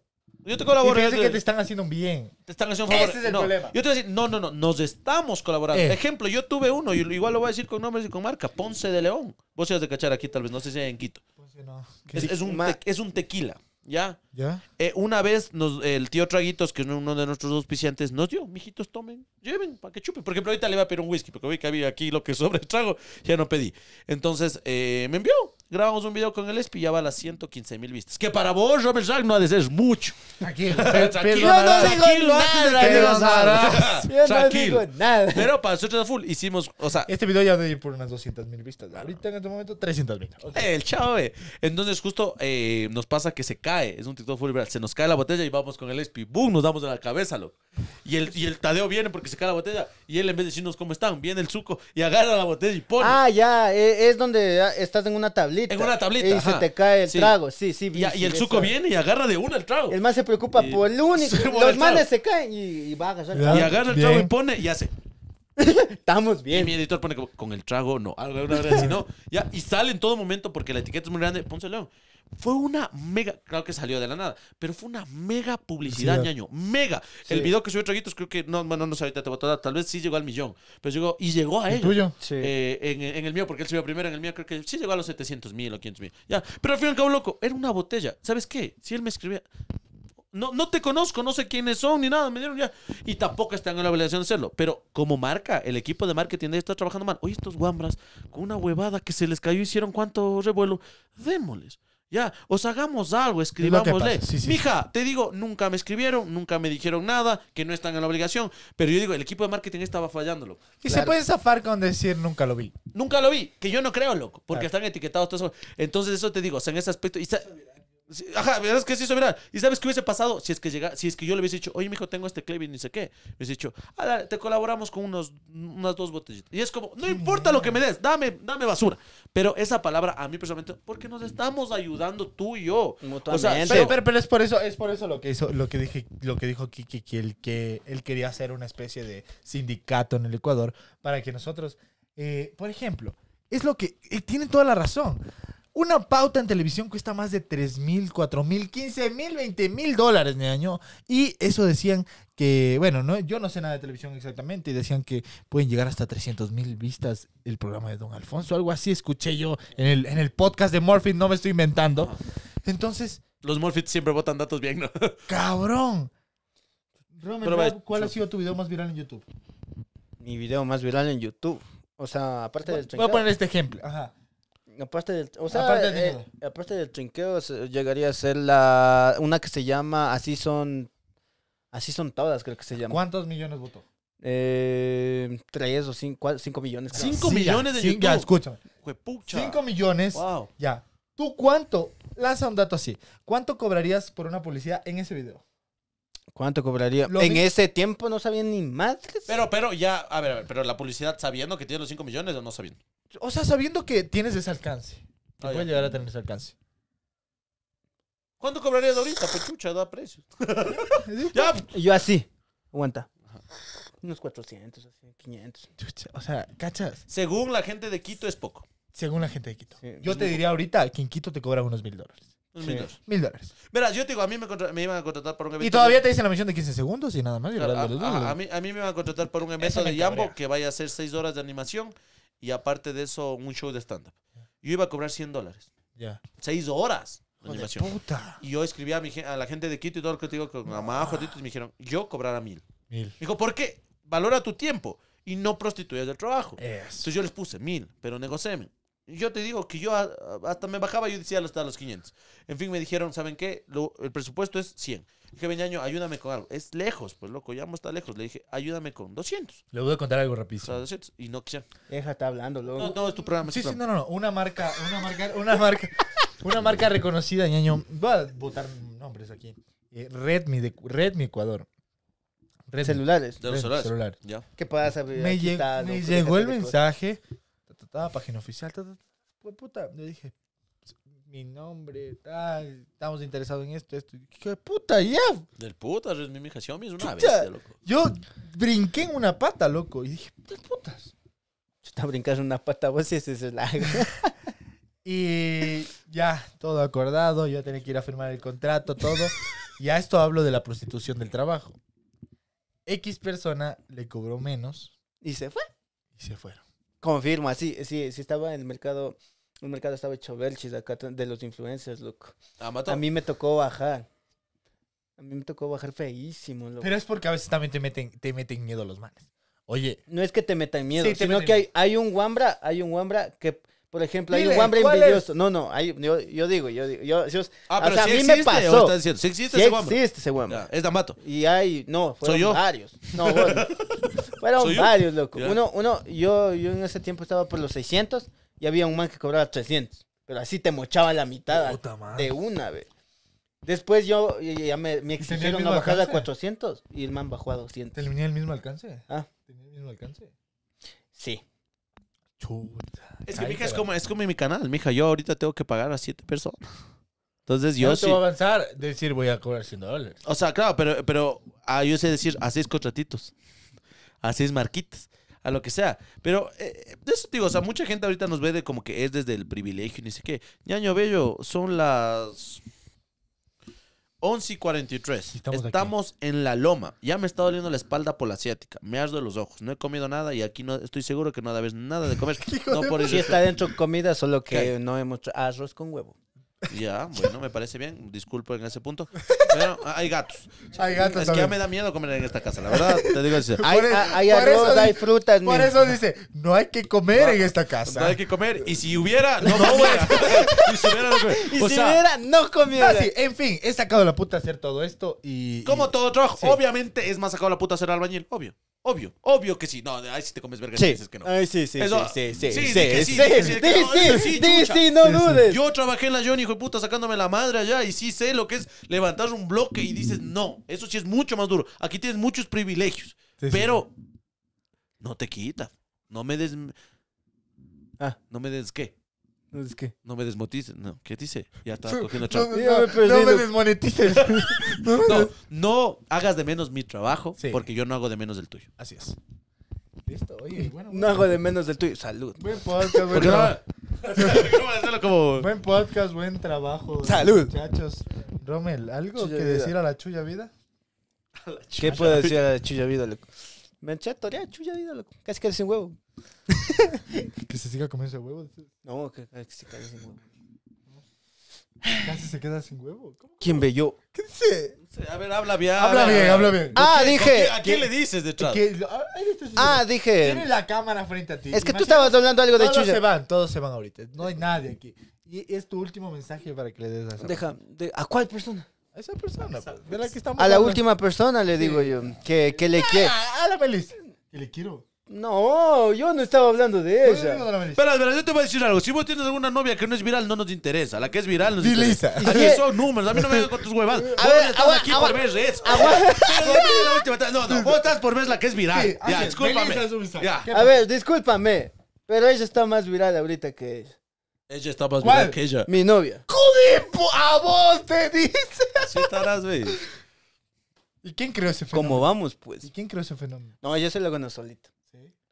Yo te colaboro. que te están haciendo un bien. Te están haciendo favor. Ese es el no, problema. Yo te voy decir, no, no, no, nos estamos colaborando. Eh. Ejemplo, yo tuve uno, y igual lo voy a decir con nombres y con marca, Ponce de León. Vos llegas de cachar aquí, tal vez, no sé si hay en Quito. Es, un es un tequila. ¿Ya? ¿Ya? Eh, una vez el tío Traguitos, que es uno de nuestros dos auspiciantes, nos dio, mijitos, tomen, lleven, para que chupen. Por ejemplo, ahorita le iba a pedir un whisky, porque vi que había aquí lo que sobre el trago, ya no pedí. Entonces, eh, me envió grabamos un video con el Espi y ya va a las 115 mil vistas. Que para vos, Robert Zack, no ha de ser mucho. Tranquilo, tranquilo. no digo nada, Pero para nosotros full hicimos, o sea... Este video ya debe ir por unas 200 mil vistas. Ahorita en este momento, 300 mil. El chavo, eh. Entonces justo eh, nos pasa que se cae. Es un TikTok full Se nos cae la botella y vamos con el Espi. boom Nos damos de la cabeza, loco. Y el, y el Tadeo viene porque se cae la botella. Y él, en vez de decirnos cómo están, viene el suco y agarra la botella y pone. Ah, ya. Eh, es donde ah, estás en una tablita en una tablita. Y se te cae el trago. Sí, sí. Y, y el suco viene y agarra de una el trago. El más se preocupa por el único. Los manes se caen y, va a agarrar el trago. Y agarra el trago y pone y hace. Estamos bien. Y mi editor pone que con el trago, no. Si no, ya. Y sale en todo momento porque la etiqueta es muy grande. Pónselo. Fue una mega, claro que salió de la nada, pero fue una mega publicidad, año ñaño. Mega. El video que subió Traguitos, creo que, no, bueno, no sé, ahorita te voy a tal vez sí llegó al millón, pero llegó, y llegó a él. tuyo? Sí. Eh, en, el mío, porque él subió primero, en el mío creo que sí llegó a los 700 mil o 500 mil. Ya, pero al fin y al cabo, loco, era una botella. ¿Sabes qué? Si él me escribía, no, no te conozco, no sé quiénes son ni nada, me dieron ya. Y tampoco están en la obligación de hacerlo. Pero como marca, el equipo de marketing está trabajando mal. Oye, estos guambras, con una huevada que se les cayó, hicieron cuánto revuelo. Démosles. Ya, os hagamos algo, escribámosle. Sí, Mija, te digo, nunca me escribieron, nunca me dijeron nada, que no están en la obligación. Pero yo digo, el equipo de marketing estaba fallándolo. Y se puede zafar con decir nunca lo vi. Nunca lo vi, que yo no creo, loco, porque están etiquetados todos. Entonces, eso te digo, o sea, en ese aspecto ajá, ¿verdad? Es que sí hizo ¿Y sabes qué hubiese pasado? Si es que llega, si es que yo le hubiese dicho, oye, hijo tengo este clave y ni sé qué. hubiese dicho, ah, te colaboramos con unos, unas dos botellitas. Y es como, no importa lo que me des, dame, dame basura. Pero esa palabra a mí personalmente, porque nos estamos ayudando tú y yo. O sea, pero, es por eso, es por eso lo que hizo, lo que dije, lo que dijo Kiki, que, el, que él quería hacer una especie de sindicato en el Ecuador para que nosotros, eh, por ejemplo, es lo que, tienen eh, tiene toda la razón. Una pauta en televisión cuesta más de 3.000, mil, 15.000, mil, 15 mil, 20 mil dólares, año. Y eso decían que, bueno, no, yo no sé nada de televisión exactamente, y decían que pueden llegar hasta 300 mil vistas el programa de Don Alfonso, algo así escuché yo en el, podcast de Morphy, no me estoy inventando. Entonces... Los Morphy siempre votan datos bien, ¿no? ¡Cabrón! ¿cuál ha sido tu video más viral en YouTube? Mi video más viral en YouTube. O sea, aparte del Voy a poner este ejemplo. Ajá. Aparte del, eh, aparte, del trinqueo, llegaría a ser la, una que se llama Así son. Así son todas, creo que se llama. ¿Cuántos millones votó? Eh, tres o cinco, cinco millones. Cinco millones de escucha. Cinco millones. Wow. Ya. ¿Tú cuánto? Lanza un dato así. ¿Cuánto cobrarías por una publicidad en ese video? ¿Cuánto cobraría? en ese tiempo no sabían ni más Pero, pero ya, a ver, a ver, pero la publicidad sabiendo que tiene los 5 millones o no sabiendo. O sea, sabiendo que tienes ese alcance. Ah, llegar a tener ese alcance. ¿Cuánto cobrarías ahorita? Pechucha, pues da precio. yo así. Aguanta. Unos 400, 500. o sea, ¿cachas? Según la gente de Quito es poco. Según la gente de Quito. yo te diría ahorita que en Quito te cobra unos mil dólares. Mil dólares. Verás, yo te digo, a mí me, iban a contratar por un evento. Y todavía te dicen la misión de 15 segundos y nada más. a, mí, me iban a contratar por un evento de Jambo que vaya a ser 6 horas de animación y aparte de eso un show de stand-up. Yo iba a cobrar 100 dólares. Ya. Seis horas. puta. Y yo escribí a, la gente de Quito y todo lo que te digo, con Amajo, ah. y me dijeron, yo cobrara mil. Mil. Dijo, ¿por qué? Valora tu tiempo y no prostituyas el trabajo. Entonces yo les puse mil, pero negocéme. Yo te digo que yo hasta me bajaba y yo decía hasta los 500. En fin, me dijeron, ¿saben qué? el presupuesto es 100. Le dije, Ñaño, ayúdame con algo. Es lejos, pues loco, ya está lejos. Le dije, ayúdame con 200. Le voy a contar algo rapidísimo. y no está hablando, loco. No, es tu programa. sí, sí, no, no, Una marca, una marca, una marca, una marca reconocida, ñaño. Voy a botar nombres aquí. Eh, Redmi, de, Redmi Ecuador. Redmi. Celulares. celulares. ¿Qué pasa? Me, llegó el mensaje página oficial, ta, pues, puta, le dije, mi nombre, tal, estamos interesados en esto, esto. ¿Qué puta ya? Del puta, mi hija Xiaomi es una loco. Yo brinqué en una pata, loco, y dije, ¿qué pues, putas? estaba brincando en una pata, vos ese es el Y ya, todo acordado, yo tenía que ir a firmar el contrato, todo. ya esto hablo de la prostitución del trabajo. X persona le cobró menos. Y se fue. Y se fueron. Confirmo, ah, sí, sí, sí estaba en el mercado, un mercado estaba hecho belchis acá de los influencers, loco. Ah, a mí me tocó bajar. A mí me tocó bajar feísimo, loco. Pero es porque a veces también te meten, te meten miedo los males. Oye. No es que te metan miedo, sino que hay, hay un Wambra, hay un Wambra que por ejemplo, hay un guambre envidioso. No, no, yo, digo, yo digo. Yo, ah, pero o sea, a mí me pasó. Estás diciendo, si existe ese guambre. existe ese es Damato. Y hay, no, fueron varios. No, bueno, fueron varios, loco. Uno, uno, yo, yo en ese tiempo estaba por los 600 y había un man que cobraba 300. Pero así te mochaba la mitad de una, vez. Después yo, ya me, me exigieron una bajada a 400 y el man bajó a 200. ¿Terminé el mismo alcance? Ah. ¿Tenía el mismo alcance? Sí. Chuta. Es que, mija, es como, es como en mi canal, mija. Yo ahorita tengo que pagar a siete personas. Entonces yo. No te a avanzar, decir voy a cobrar 100 dólares. O sea, claro, pero, pero ah, yo sé decir a seis contratitos, a seis marquitas, a lo que sea. Pero eh, eso te digo, o sea, mucha gente ahorita nos ve de como que es desde el privilegio, ni sé qué. Ñaño Bello, son las 11 y 43. Estamos, en la loma. Ya me está doliendo la espalda por la asiática. Me ardo los ojos. No he comido nada y aquí no estoy seguro que no debes nada de comer. no por Si está dentro comida, solo que no hemos arroz con huevo. Ya, bueno, me parece bien. Disculpo en ese punto. Pero hay gatos. Hay gatos. Es que ya me da miedo comer en esta casa, la verdad. Te digo Hay, e- hay arroz, hay frutas. Por eso dice, no hay que comer en esta casa. No hay que comer. Y si hubiera, no, no hubiera. y si hubiera, no comiera. Y si hubiera, no comiera. Así, en fin, he sacado la puta hacer todo esto y... Como todo trabajo. Obviamente es más sacado la puta hacer albañil, obvio. Obvio, obvio que sí. No, ahí sí te comes verga sí. dices que no. Ay, sí, sí, sí, sí, sí, sí, sí, sí, sí, sí, no dudes. Yo trabajé en la Johnny, hijo de puta, sacándome la madre allá y sí sé lo que es levantar un bloque y dices, no, eso sí es mucho más duro. Aquí tienes muchos privilegios, pero no te quitas. No me des... Ah. No me des qué. No, es que. No me desmotices. No, ¿qué dice? Ya estaba cogiendo No, me desmonetices. no, no hagas de menos mi trabajo porque yo no hago de menos del tuyo. Así es. Listo, oye, bueno, No hago de menos del tuyo. Salud. Buen podcast, buen trabajo. Buen podcast, buen trabajo. Salud. Muchachos. Rommel, ¿algo que decir a la chulla vida? ¿Qué puedo decir a la chulla vida, loco? Me ya chulla vida, loco. Casi que sin huevo que se siga comiendo ese huevo. No, que, se quede sin huevo. Casi se queda sin huevo. ¿Quién ve yo? ¿Qué dice? A ver, habla bien. Habla bien, habla bien. Ah, dije. ¿A quién le dices de Que, ah, ah, dije. Tiene la cámara frente a ti. Es que tú estabas hablando algo de Todos se van, todos se van ahorita. No hay nadie aquí. Y es tu último mensaje para que le des a Deja, ¿a cuál persona? A esa persona. Pues, a la última persona le digo yo. Que, que le ah, quiero. A ah, la feliz. Que le quiero. No, yo no estaba hablando de ella. Espera, espera, yo te voy a decir algo. Si vos tienes alguna novia que no es viral, no nos interesa. La que es viral nos interesa. Aquí son números. A mí no me vengan con tus huevadas. Vos ver, estás aquí por ver eso. No, no, vos estás por ver la que es viral. ya, discúlpame. A ver, discúlpame. Pero ella está más viral ahorita que ella. Ella está más viral que ella. Mi novia. ¡Cudipo! ¡A vos te dice! Así estarás, güey. ¿Y quién creó ese fenómeno? ¿Cómo vamos, pues? ¿Y quién creó ese fenómeno? No, yo se lo conozco solito.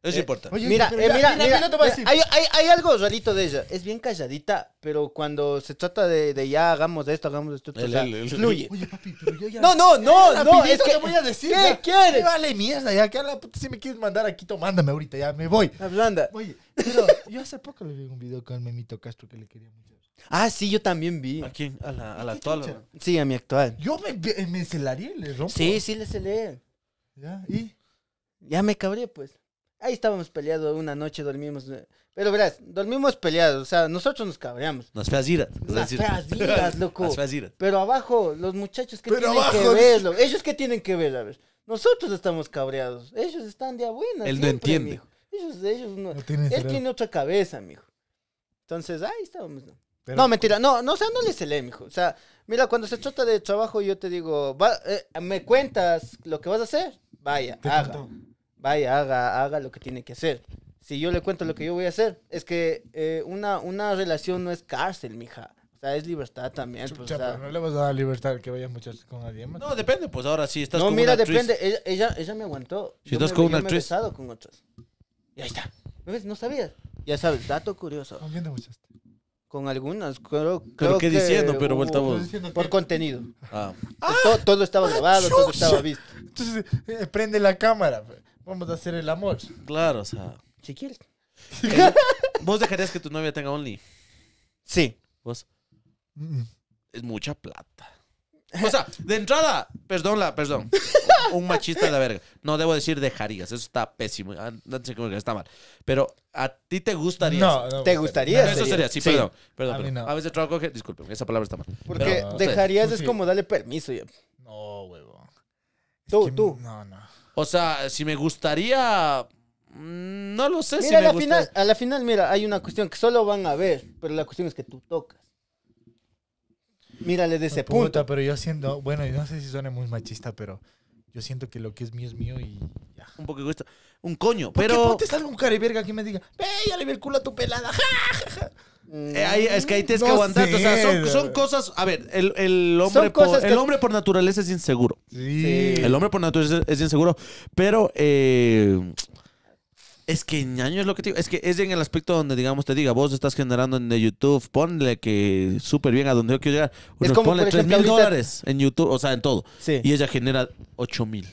Eso eh, importa. Eh, mira, mira, mira, mira, te voy a decir. Hay, algo rarito de ella. Es bien calladita, pero cuando se trata de, de ya hagamos esto, hagamos esto, o sea, fluye. Oye, papi, pero yo ya. No, no, no, no. Es que, voy a decir. ¿Qué quieres? vale mierda, ya. Que a la puta, si me quieres mandar aquí, Quito, ahorita, ya me voy. Ablanda. Oye, pero yo hace poco le vi un video con Memito Castro que le quería mucho. Ah, sí, yo también vi. ¿A quién? ¿A la, a la actual? Sí, a mi actual. Yo me, me celaría y le rompo. Sí, sí, le celé. ¿Ya? ¿Y? Ya me cabré, pues. Ahí estábamos peleados una noche, dormimos. Eh, pero verás, dormimos peleados, o sea, nosotros nos cabreamos. Nos feas iras. Las feas loco. Nos feas Pero abajo, los muchachos que tienen que verlo. Ellos que tienen que ver, a ver. Nosotros estamos cabreados. Ellos están de a Él entiende. Ellos, ellos no. él tiene otra cabeza, mijo. Entonces, ahí estábamos. ¿no? mentira, no, no, o sea, no le mijo. O sea, mira, cuando se trata de trabajo, yo te digo, eh, me cuentas lo que vas a hacer, vaya, haga. Ay, haga, haga lo que tiene que hacer. Si yo le cuento lo que yo voy a hacer, es que eh, una, una relación no es cárcel, mija. O sea, es libertad también. Pues, pero no le vas a dar libertad que vayas muchachos con alguien más. No, depende, pues ahora sí estás no, mira, No, mira, depende. Ella, ella, me aguantó. Si estás con una actriz. Yo he con otras. Y ahí está. ¿No sabías. Ya sabes, dato curioso. ¿Con quién te muchaste? Con algunas, creo, creo qué que diciendo? Pero volvamos. vos. Por contenido. Ah. todo, estaba grabado, ah, todo estaba visto. Entonces, eh, prende la cámara. Pues. Vamos a hacer el amor. Claro, o sea. Si quieres. ¿Vos dejarías que tu novia tenga Only? Sí. ¿Vos? Es mucha plata. O sea, de entrada, perdón, la, perdón. Un machista de la verga. No debo decir dejarías, eso está pésimo. Ah, cómo que está mal. Pero a ti te gustaría. No, no, te gustaría. eso sería, sí, perdón. perdón, a, perdón. a veces trabajo que. disculpe esa palabra está mal. Porque dejarías es como darle permiso. No, huevo. Tú, tú. No, no. O sea, si me gustaría. Mm, no lo sé si me a la final, a la final, mira, hay una cuestión que solo van a ver, pero la cuestión es que tú tocas. Mírale de ese Puta, Pero yo siento, bueno, yo no sé si suene muy machista, pero yo siento que lo que es mío es mío y ya. Un poco Un coño, pero. ¿Por qué ponte algún verga que me diga, ve, ya le vi culo a tu pelada, ja, eh, es que ahí tienes que aguantar. o sea, son, cosas. A ver, el, hombre, por, el hombre por naturaleza es inseguro. El hombre por naturaleza es inseguro. Pero eh, es que ñaño es lo que te digo. Es que es en el aspecto donde, digamos, te diga, vos estás generando en YouTube, ponle que súper bien a donde yo quiero llegar. ponle mil dólares en YouTube, o sea, en todo. Y ella genera 8 mil.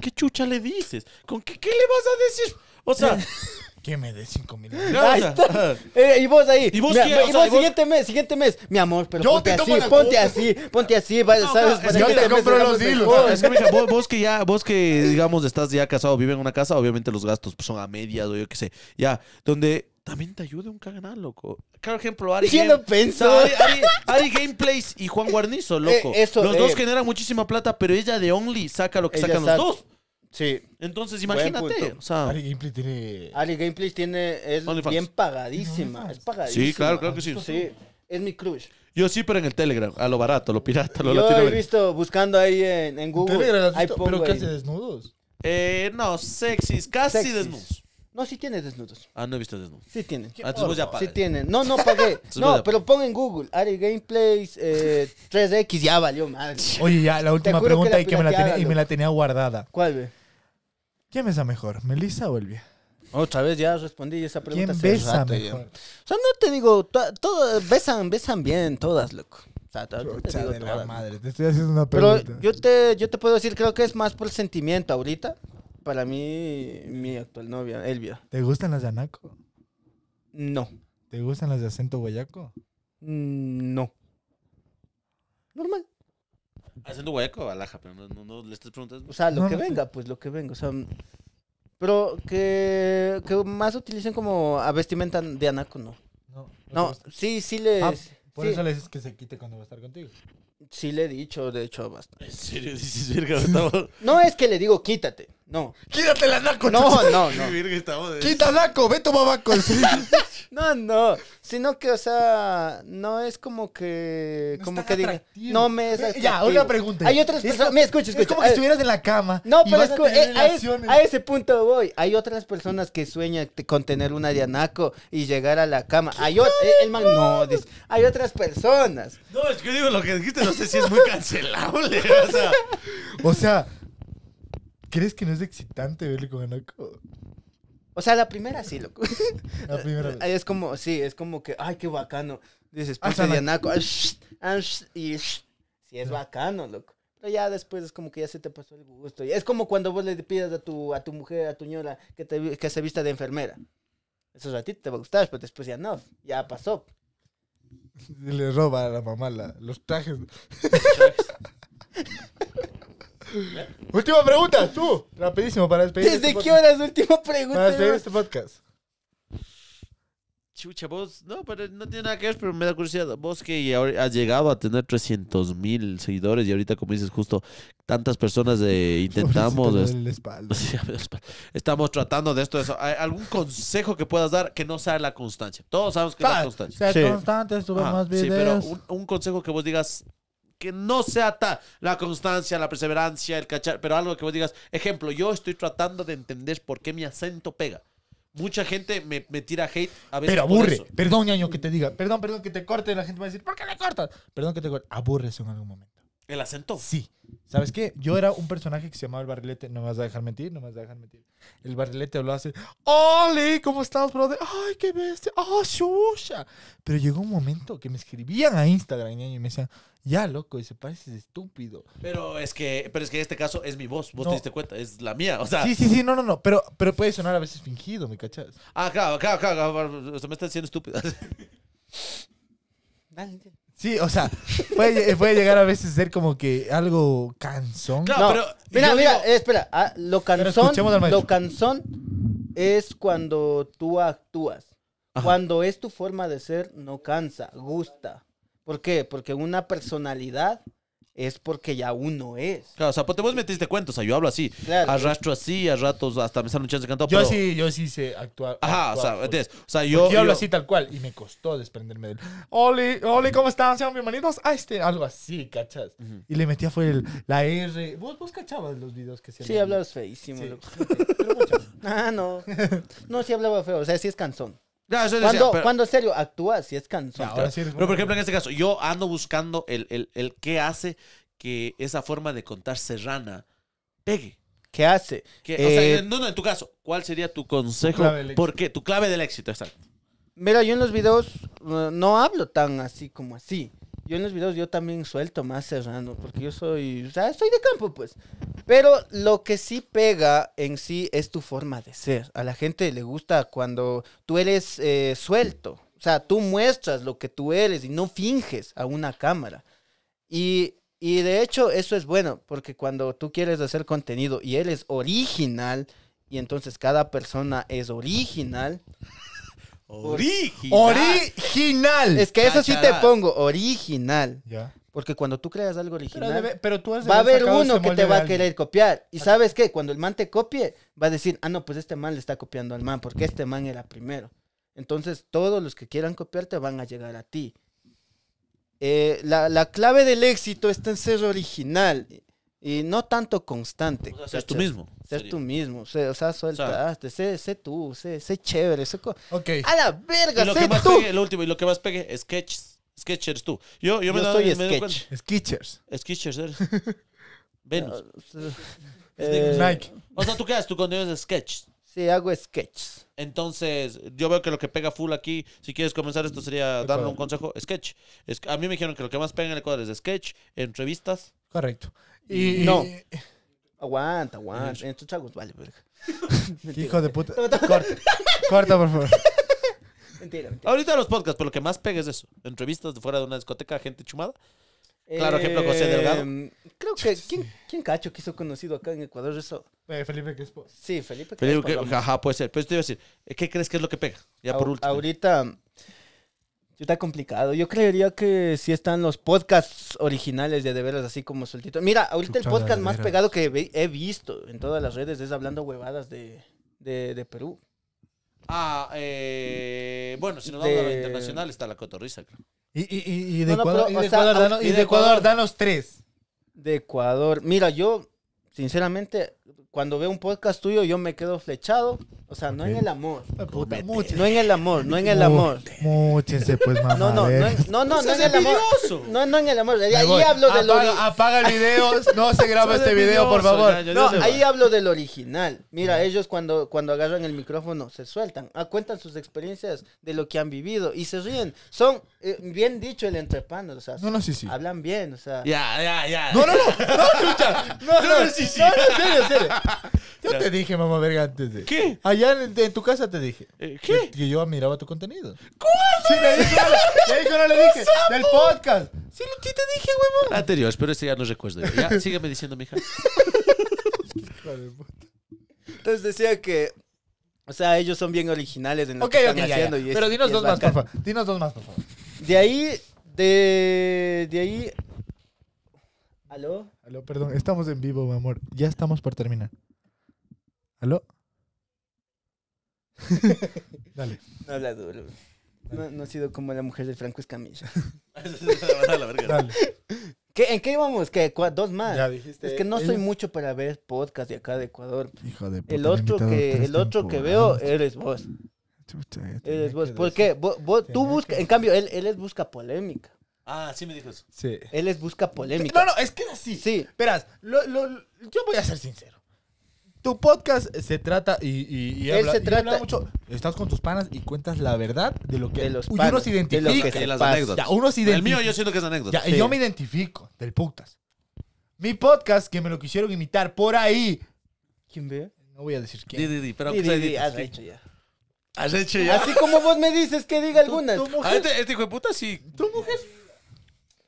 ¿Qué chucha le dices? ¿Con qué, qué le vas a decir? O sea, Que me dé 5 mil. dólares? Eh, y vos ahí. Y vos, siguiente mes, siguiente mes. Mi amor, pero ponte así, ponte así, ponte así, ¿sabes? yo te este compro los hilos. Es que, vos, que ya, vos que, digamos, estás ya casado, vive en una casa, obviamente los gastos pues, son a medias o yo qué sé. Ya, donde también te ayude un canal, loco. Claro, ejemplo, Ari. lo Ari, Gameplays y Juan Guarnizo, eh, loco. los dos eh. generan muchísima plata, pero ella de Only saca lo que sacan los dos. Sí. Entonces, imagínate. Ari Gameplay tiene. Ari Gameplay tiene. Es bien pagadísima. Es pagadísima. Sí, claro, claro que sí. Sí. Es mi crush. Yo sí, pero en el Telegram, a lo barato, lo pirata, lo Yo he visto buscando ahí en, Google. hay pero casi desnudos. Eh, no, sexys, casi desnudos. No, sí tiene desnudos. Ah, no he visto desnudos. Sí tiene. vos ya pagué. Sí tiene. No, no pagué. no, pero pon en Google, Ari Gameplay eh, 3X, ya valió madre. Oye, ya, la última pregunta y, que me la y me la tenía guardada. ¿Cuál, ve? ¿Quién besa mejor, Melissa o Elvia? Otra vez ya respondí esa pregunta. ¿Quién besa mejor? O sea, no te digo, besan, besan bien todas, loco. O sea, te digo te estoy haciendo una Pero yo te, yo te puedo decir, creo que es más por el sentimiento ahorita. Para mí, mi actual novia, Elvia. ¿Te gustan las de Anaco? No. ¿Te gustan las de acento guayaco? Mm, no. Normal. Haciendo hueco, alaja, pero no, no, no le estás preguntando. O sea, lo que venga, pues lo que venga. O sea, pero que, que más utilicen como a vestimenta de anaco, no. No, no sí, sí le... Ah, por eso le dices que se quite cuando va a estar contigo. Sí le he dicho, de hecho, bastante. ¿En serio dices, No, es que le digo, quítate. No. Quítate la naco. No, no, no. Quita naco, ve tu babaco. no, no. Sino que, o sea, no es como que. como que diga. No me es. Ya, una pregunta. Hay otras personas. Me escucha, escucha. Es como que eh, estuvieras en la cama. No, pero eh, a, ese punto voy. Hay otras personas que sueñan con tener una dianaco y llegar a la cama. Hay eh, no. Hay otras personas. No, es que digo lo que dijiste, no sé si es muy cancelable. o sea. o sea ¿Crees que no es excitante verle con Anaco? O sea, la primera sí, loco. La primera vez. Es como, sí, es como que, ay, qué bacano. Dices, pasa de Anaco, Y sí, es bacano, loco. Pero ya después es como que ya se te pasó el gusto. Es como cuando vos le pidas a tu, a tu mujer, a tu ñora, que, te, que se vista de enfermera. Esos ratitos te va a gustar, pero después ya no, ya pasó. Le roba a la mamá Los trajes. Última pregunta, tú. Rapidísimo para despedir. ¿Desde este qué hora es última pregunta? Para este podcast. Chucha, vos, no, pero no tiene nada que ver, pero me da curiosidad. Vos que has llegado a tener 300 mil seguidores y ahorita, como dices, justo tantas personas de intentamos. Este, estamos tratando de esto. De eso. ¿Algún consejo que puedas dar que no sea la constancia? Todos sabemos que es la constancia. Sea sí. constante, sube más videos. Sí, pero un consejo que vos digas, que no se ata la constancia, la perseverancia, el cachar, pero algo que vos digas, ejemplo, yo estoy tratando de entender por qué mi acento pega. Mucha gente me, tira hate a veces. Pero aburre. Perdón, ñaño, que te diga. Perdón, perdón, que te corte. La gente va a decir, ¿por qué le cortas? Perdón que te corte. Aburres en algún momento. ¿El acento? Sí. ¿Sabes qué? Yo era un personaje que se llamaba el barrilete. No me vas a dejar mentir, no me vas a dejar mentir. El barrilete hablaba así. ¡Oli! ¿Cómo estás, brother? ¡Ay, qué bestia! ¡Ah, ¡Oh, Pero llegó un momento que me escribían a Instagram y me decían, ya, loco, y se parece estúpido. Pero es que, pero es que en este caso es mi voz. Vos te diste cuenta, es la mía. O sea. Sí, sí, sí, no, no, no. Pero, pero puede sonar a veces fingido, ¿me cachas? Ah, claro, claro, claro. O sea, me estás diciendo estúpido. Dale. Sí, o sea, puede, eh, llegar a veces a ser como que algo cansón. Claro, no, pero. Mira, mira, eh, espera. Ah, lo cansón. Lo cansón es cuando tú actúas. Cuando es tu forma de ser, no cansa, gusta. ¿Por qué? Porque una personalidad es porque ya uno es. Claro, o sea, pues, vos metiste cuentos, o sea, yo hablo así. arrastro así, a ratos, hasta me salen un chance de cantar. Yo sí, yo sí sé actuar. Ajá, o sea, entonces, o sea, yo, yo. hablo así tal cual y me costó desprenderme del. Oli, Oli, ¿cómo están? Sean bienvenidos ah este. Algo así, ¿cachas? Y le metía fue la R. ¿Vos, vos cachabas los videos que se Sí, hablabas feísimo, ah, no. No, sí hablaba feo, o sea, sí es canzón. Cuando, serio? Actúa si es cansado. pero, por ejemplo, en este caso, yo ando buscando el, el, qué hace que esa forma de contar serrana pegue. ¿Qué hace? no, eh, no, en tu caso, ¿cuál sería tu consejo? ¿Por qué? Tu clave del éxito, exacto. Mira, yo en los videos eh, no hablo tan así como así yo en los videos yo también suelto más cerrando, porque yo soy, o sea, soy de campo, pues. Pero lo que sí pega en sí es tu forma de ser. A la gente le gusta cuando tú eres eh, suelto, o sea, tú muestras lo que tú eres y no finges a una cámara. Y, y de hecho eso es bueno, porque cuando tú quieres hacer contenido y eres original, y entonces cada persona es original. Original. Original. Es que eso sí te pongo, original. Porque cuando tú creas algo original, pero, tú va a haber uno que te va a querer copiar. Y sabes qué, cuando el man te copie, va a decir, ah, no, pues este man le está copiando al man, porque este man era primero. Entonces, todos los que quieran copiarte van a llegar a ti. Eh, la, la, clave del éxito está en ser original. Y no tanto constante. O ser tú mismo. Ser tú mismo. O sea, sueltaste. sé, sé, tú, sé, sé chévere. Sé A la verga, y lo que más Pegue, lo último, y lo que más pegue, sketches. Sketchers tú. Yo, yo, yo me soy da, sketch. Sketchers. Sketchers eres. Venus. Eh, Nike. O sea, tú quedas tú cuando es sketch. Sí, hago sketches. Entonces, yo veo que lo que pega full aquí, si quieres comenzar esto sería darle un consejo, sketch. a mí me dijeron que lo que más pega en el cuadro es sketch, entrevistas. Correcto. Y no. Aguanta, aguanta. En estos vale, verga. Hijo de puta. Corta, corta, por favor. Mentira, mentira. Ahorita los podcasts, pero lo que más pega es eso. Entrevistas de fuera de una discoteca, gente chumada. Claro, ejemplo, José Delgado. Em, creo que. ¿quién, cacho quiso conocido acá en Ecuador? Eso. Eh, Felipe Crespo. Sí, Felipe Crespo. ajá, puede ser. Pues te iba a decir, eh, ¿qué crees que es lo que pega? Ya por último. Ahorita. Está complicado. Yo creería que si sí están los podcasts originales de de veras, así como sueltitos Mira, ahorita el podcast más pegado que he visto en todas las redes es hablando huevadas de, Perú. Ah, eh, bueno, si nos vamos a lo internacional, está la cotorriza, creo. Y, y, de, Ecuador, y de Ecuador, danos, tres. De Ecuador. Mira, yo, sinceramente, cuando veo un podcast tuyo, yo me quedo flechado. O sea, no en el amor. Ah, no en el amor, no en el amor. Múchense, pues, mamá. No, no, no, no, no, en el amor. No, no en el amor. Ahí, hablo del Apaga el video, no se graba este video, por favor. no, ahí hablo del original. Mira, ellos cuando, cuando agarran el micrófono se sueltan, ah, cuentan sus experiencias de lo que han vivido y se ríen. Son eh, bien dicho el entrepano, o sea. No, no, sí, sí. Hablan bien, o sea. Ya, ya, ya. No, no, no, no, chucha. No, no, sí, sí. no, no, en serio, en serio. Yo te dije, mamá verga, antes de. ¿Qué? Allá en, tu casa te dije. Eh, ¿Qué? Que, yo admiraba tu contenido. ¿Cómo? Sí, me dijo, no, me no le dije. Del podcast. Sí, sí te dije, huevón. Anterior, espero este ya no recuerdo. Ya, sígueme diciendo, mija. Entonces decía que o sea, ellos son bien originales en lo que están haciendo. ya. Pero dinos dos más, por favor. Dinos dos más, por favor. De ahí, de, ahí... ¿Aló? Aló, perdón, estamos en vivo, mi amor. Ya estamos por terminar. ¿Aló? Dale. No habla duro. No, ha sido como la mujer de Franco Escamilla. Dale. ¿En qué íbamos? Que dos más. Es que no soy mucho para ver podcast de acá de Ecuador. Hijo de puta, El otro que, el otro que veo eres vos. Eh, es porque tú buscas, en cambio, él, él es busca polémica. Ah, sí me dijo eso. Sí. Él es busca polémica. No, no, es que es así. Sí. Verás, lo, yo voy a ser sincero. Tu podcast se trata y, y, él habla, se trata mucho. Estás con tus panas y cuentas la verdad de lo que de los panos, uno De lo que las anécdotas. uno se identifica. El mío yo siento que es anécdota. Ya, Yo me identifico del putas. Mi podcast que me lo quisieron imitar por ahí. ¿Quién ve? No voy a decir quién. Di, di, pero di, di, has dicho ya. Así como vos me dices que diga algunas. Ah, este, este, hijo de puta sí. ¿Tu mujer?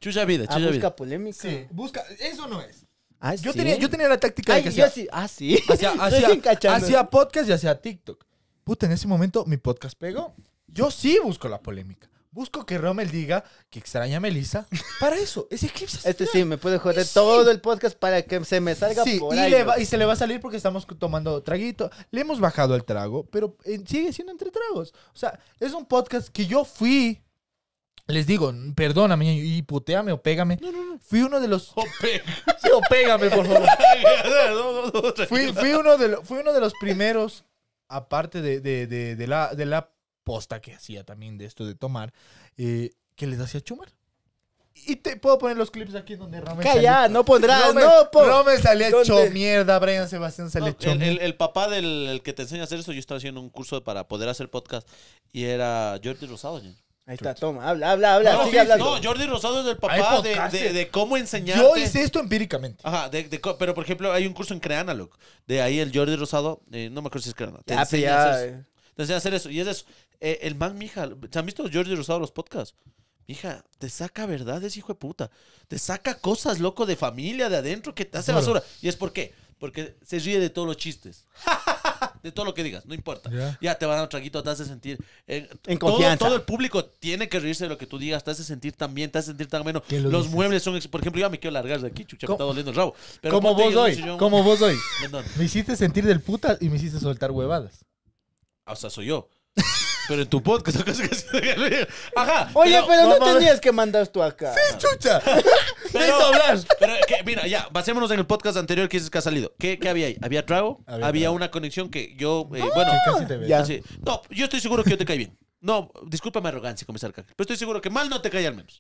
Chuya vida, ah, chucha busca polémica. busca. Eso no es. Ah, yo, tenía, yo tenía la táctica de que hacía, Ah, sí. Hacia, podcast y hacía TikTok. Puta, en ese momento mi podcast pegó. Yo sí busco la polémica. Busco que Rommel diga que extraña a Melissa. Para eso, es Eclipse Este sí, me puede joder todo el podcast para que se me salga por y, ahí, y se le va a salir porque estamos tomando traguito. Le hemos bajado el trago, pero eh, sigue siendo entre tragos. O sea, es un podcast que yo fui. Les digo, perdóname y puteame o pégame. No, no, no. Fui uno de los. O, o pégame, por favor. fui, uno de uno de los primeros, aparte de la, de la posta que hacía también de esto de tomar, eh, que les hacía chumar. Y te puedo poner los clips aquí donde Rommel Calla, salía. no pondrás, no hecho mierda, Brian Sebastián salió le hecho el, el, papá del que te enseña a hacer eso, yo estaba haciendo un curso para poder hacer podcast y era Jordi Rosado, Ahí está, toma, habla, habla, habla. No, sigue hablando. no Jordi Rosado es el papá de, cómo enseñar. Yo hice esto empíricamente. Ajá, pero por ejemplo, hay un curso en Creanalog. De ahí el Jordi Rosado, eh, no me acuerdo si es Creanalog. Te, ah, pues ya, eh. te enseña a hacer eso. Y es eso. Eh, el man, mija, ¿se han visto George Rosado los podcasts? Mija, te saca verdades, hijo de puta. Te saca cosas, loco, de familia, de adentro, que te hace basura. ¿Y es por qué? Porque se ríe de todos los chistes. de todo lo que digas, no importa. Ya te van a dar un traguito, te hace sentir. Eh, en todo, el público tiene que reírse de lo que tú digas, te hace sentir tan bien, te hace sentir tan menos. los muebles son. Por ejemplo, yo me quiero largar de aquí, chucha, me está doliendo el rabo. como vos hoy, como vos hoy. Me hiciste sentir del puta y me hiciste soltar huevadas. Ah, o sea, soy yo. Pero en tu podcast, Ajá. Oye, pero, no, tenías que mandar tú acá. Sí, chucha. pero, hablar. Pero, que, mira, ya, basémonos en el podcast anterior que dices que ha salido. ¿Qué, qué había ahí? ¿Había trago? Había, una conexión que yo, eh, ah, bueno. ya. yo estoy seguro que yo te caí bien. No, discúlpame arrogancia, comisario pero estoy seguro que mal no te caí al menos.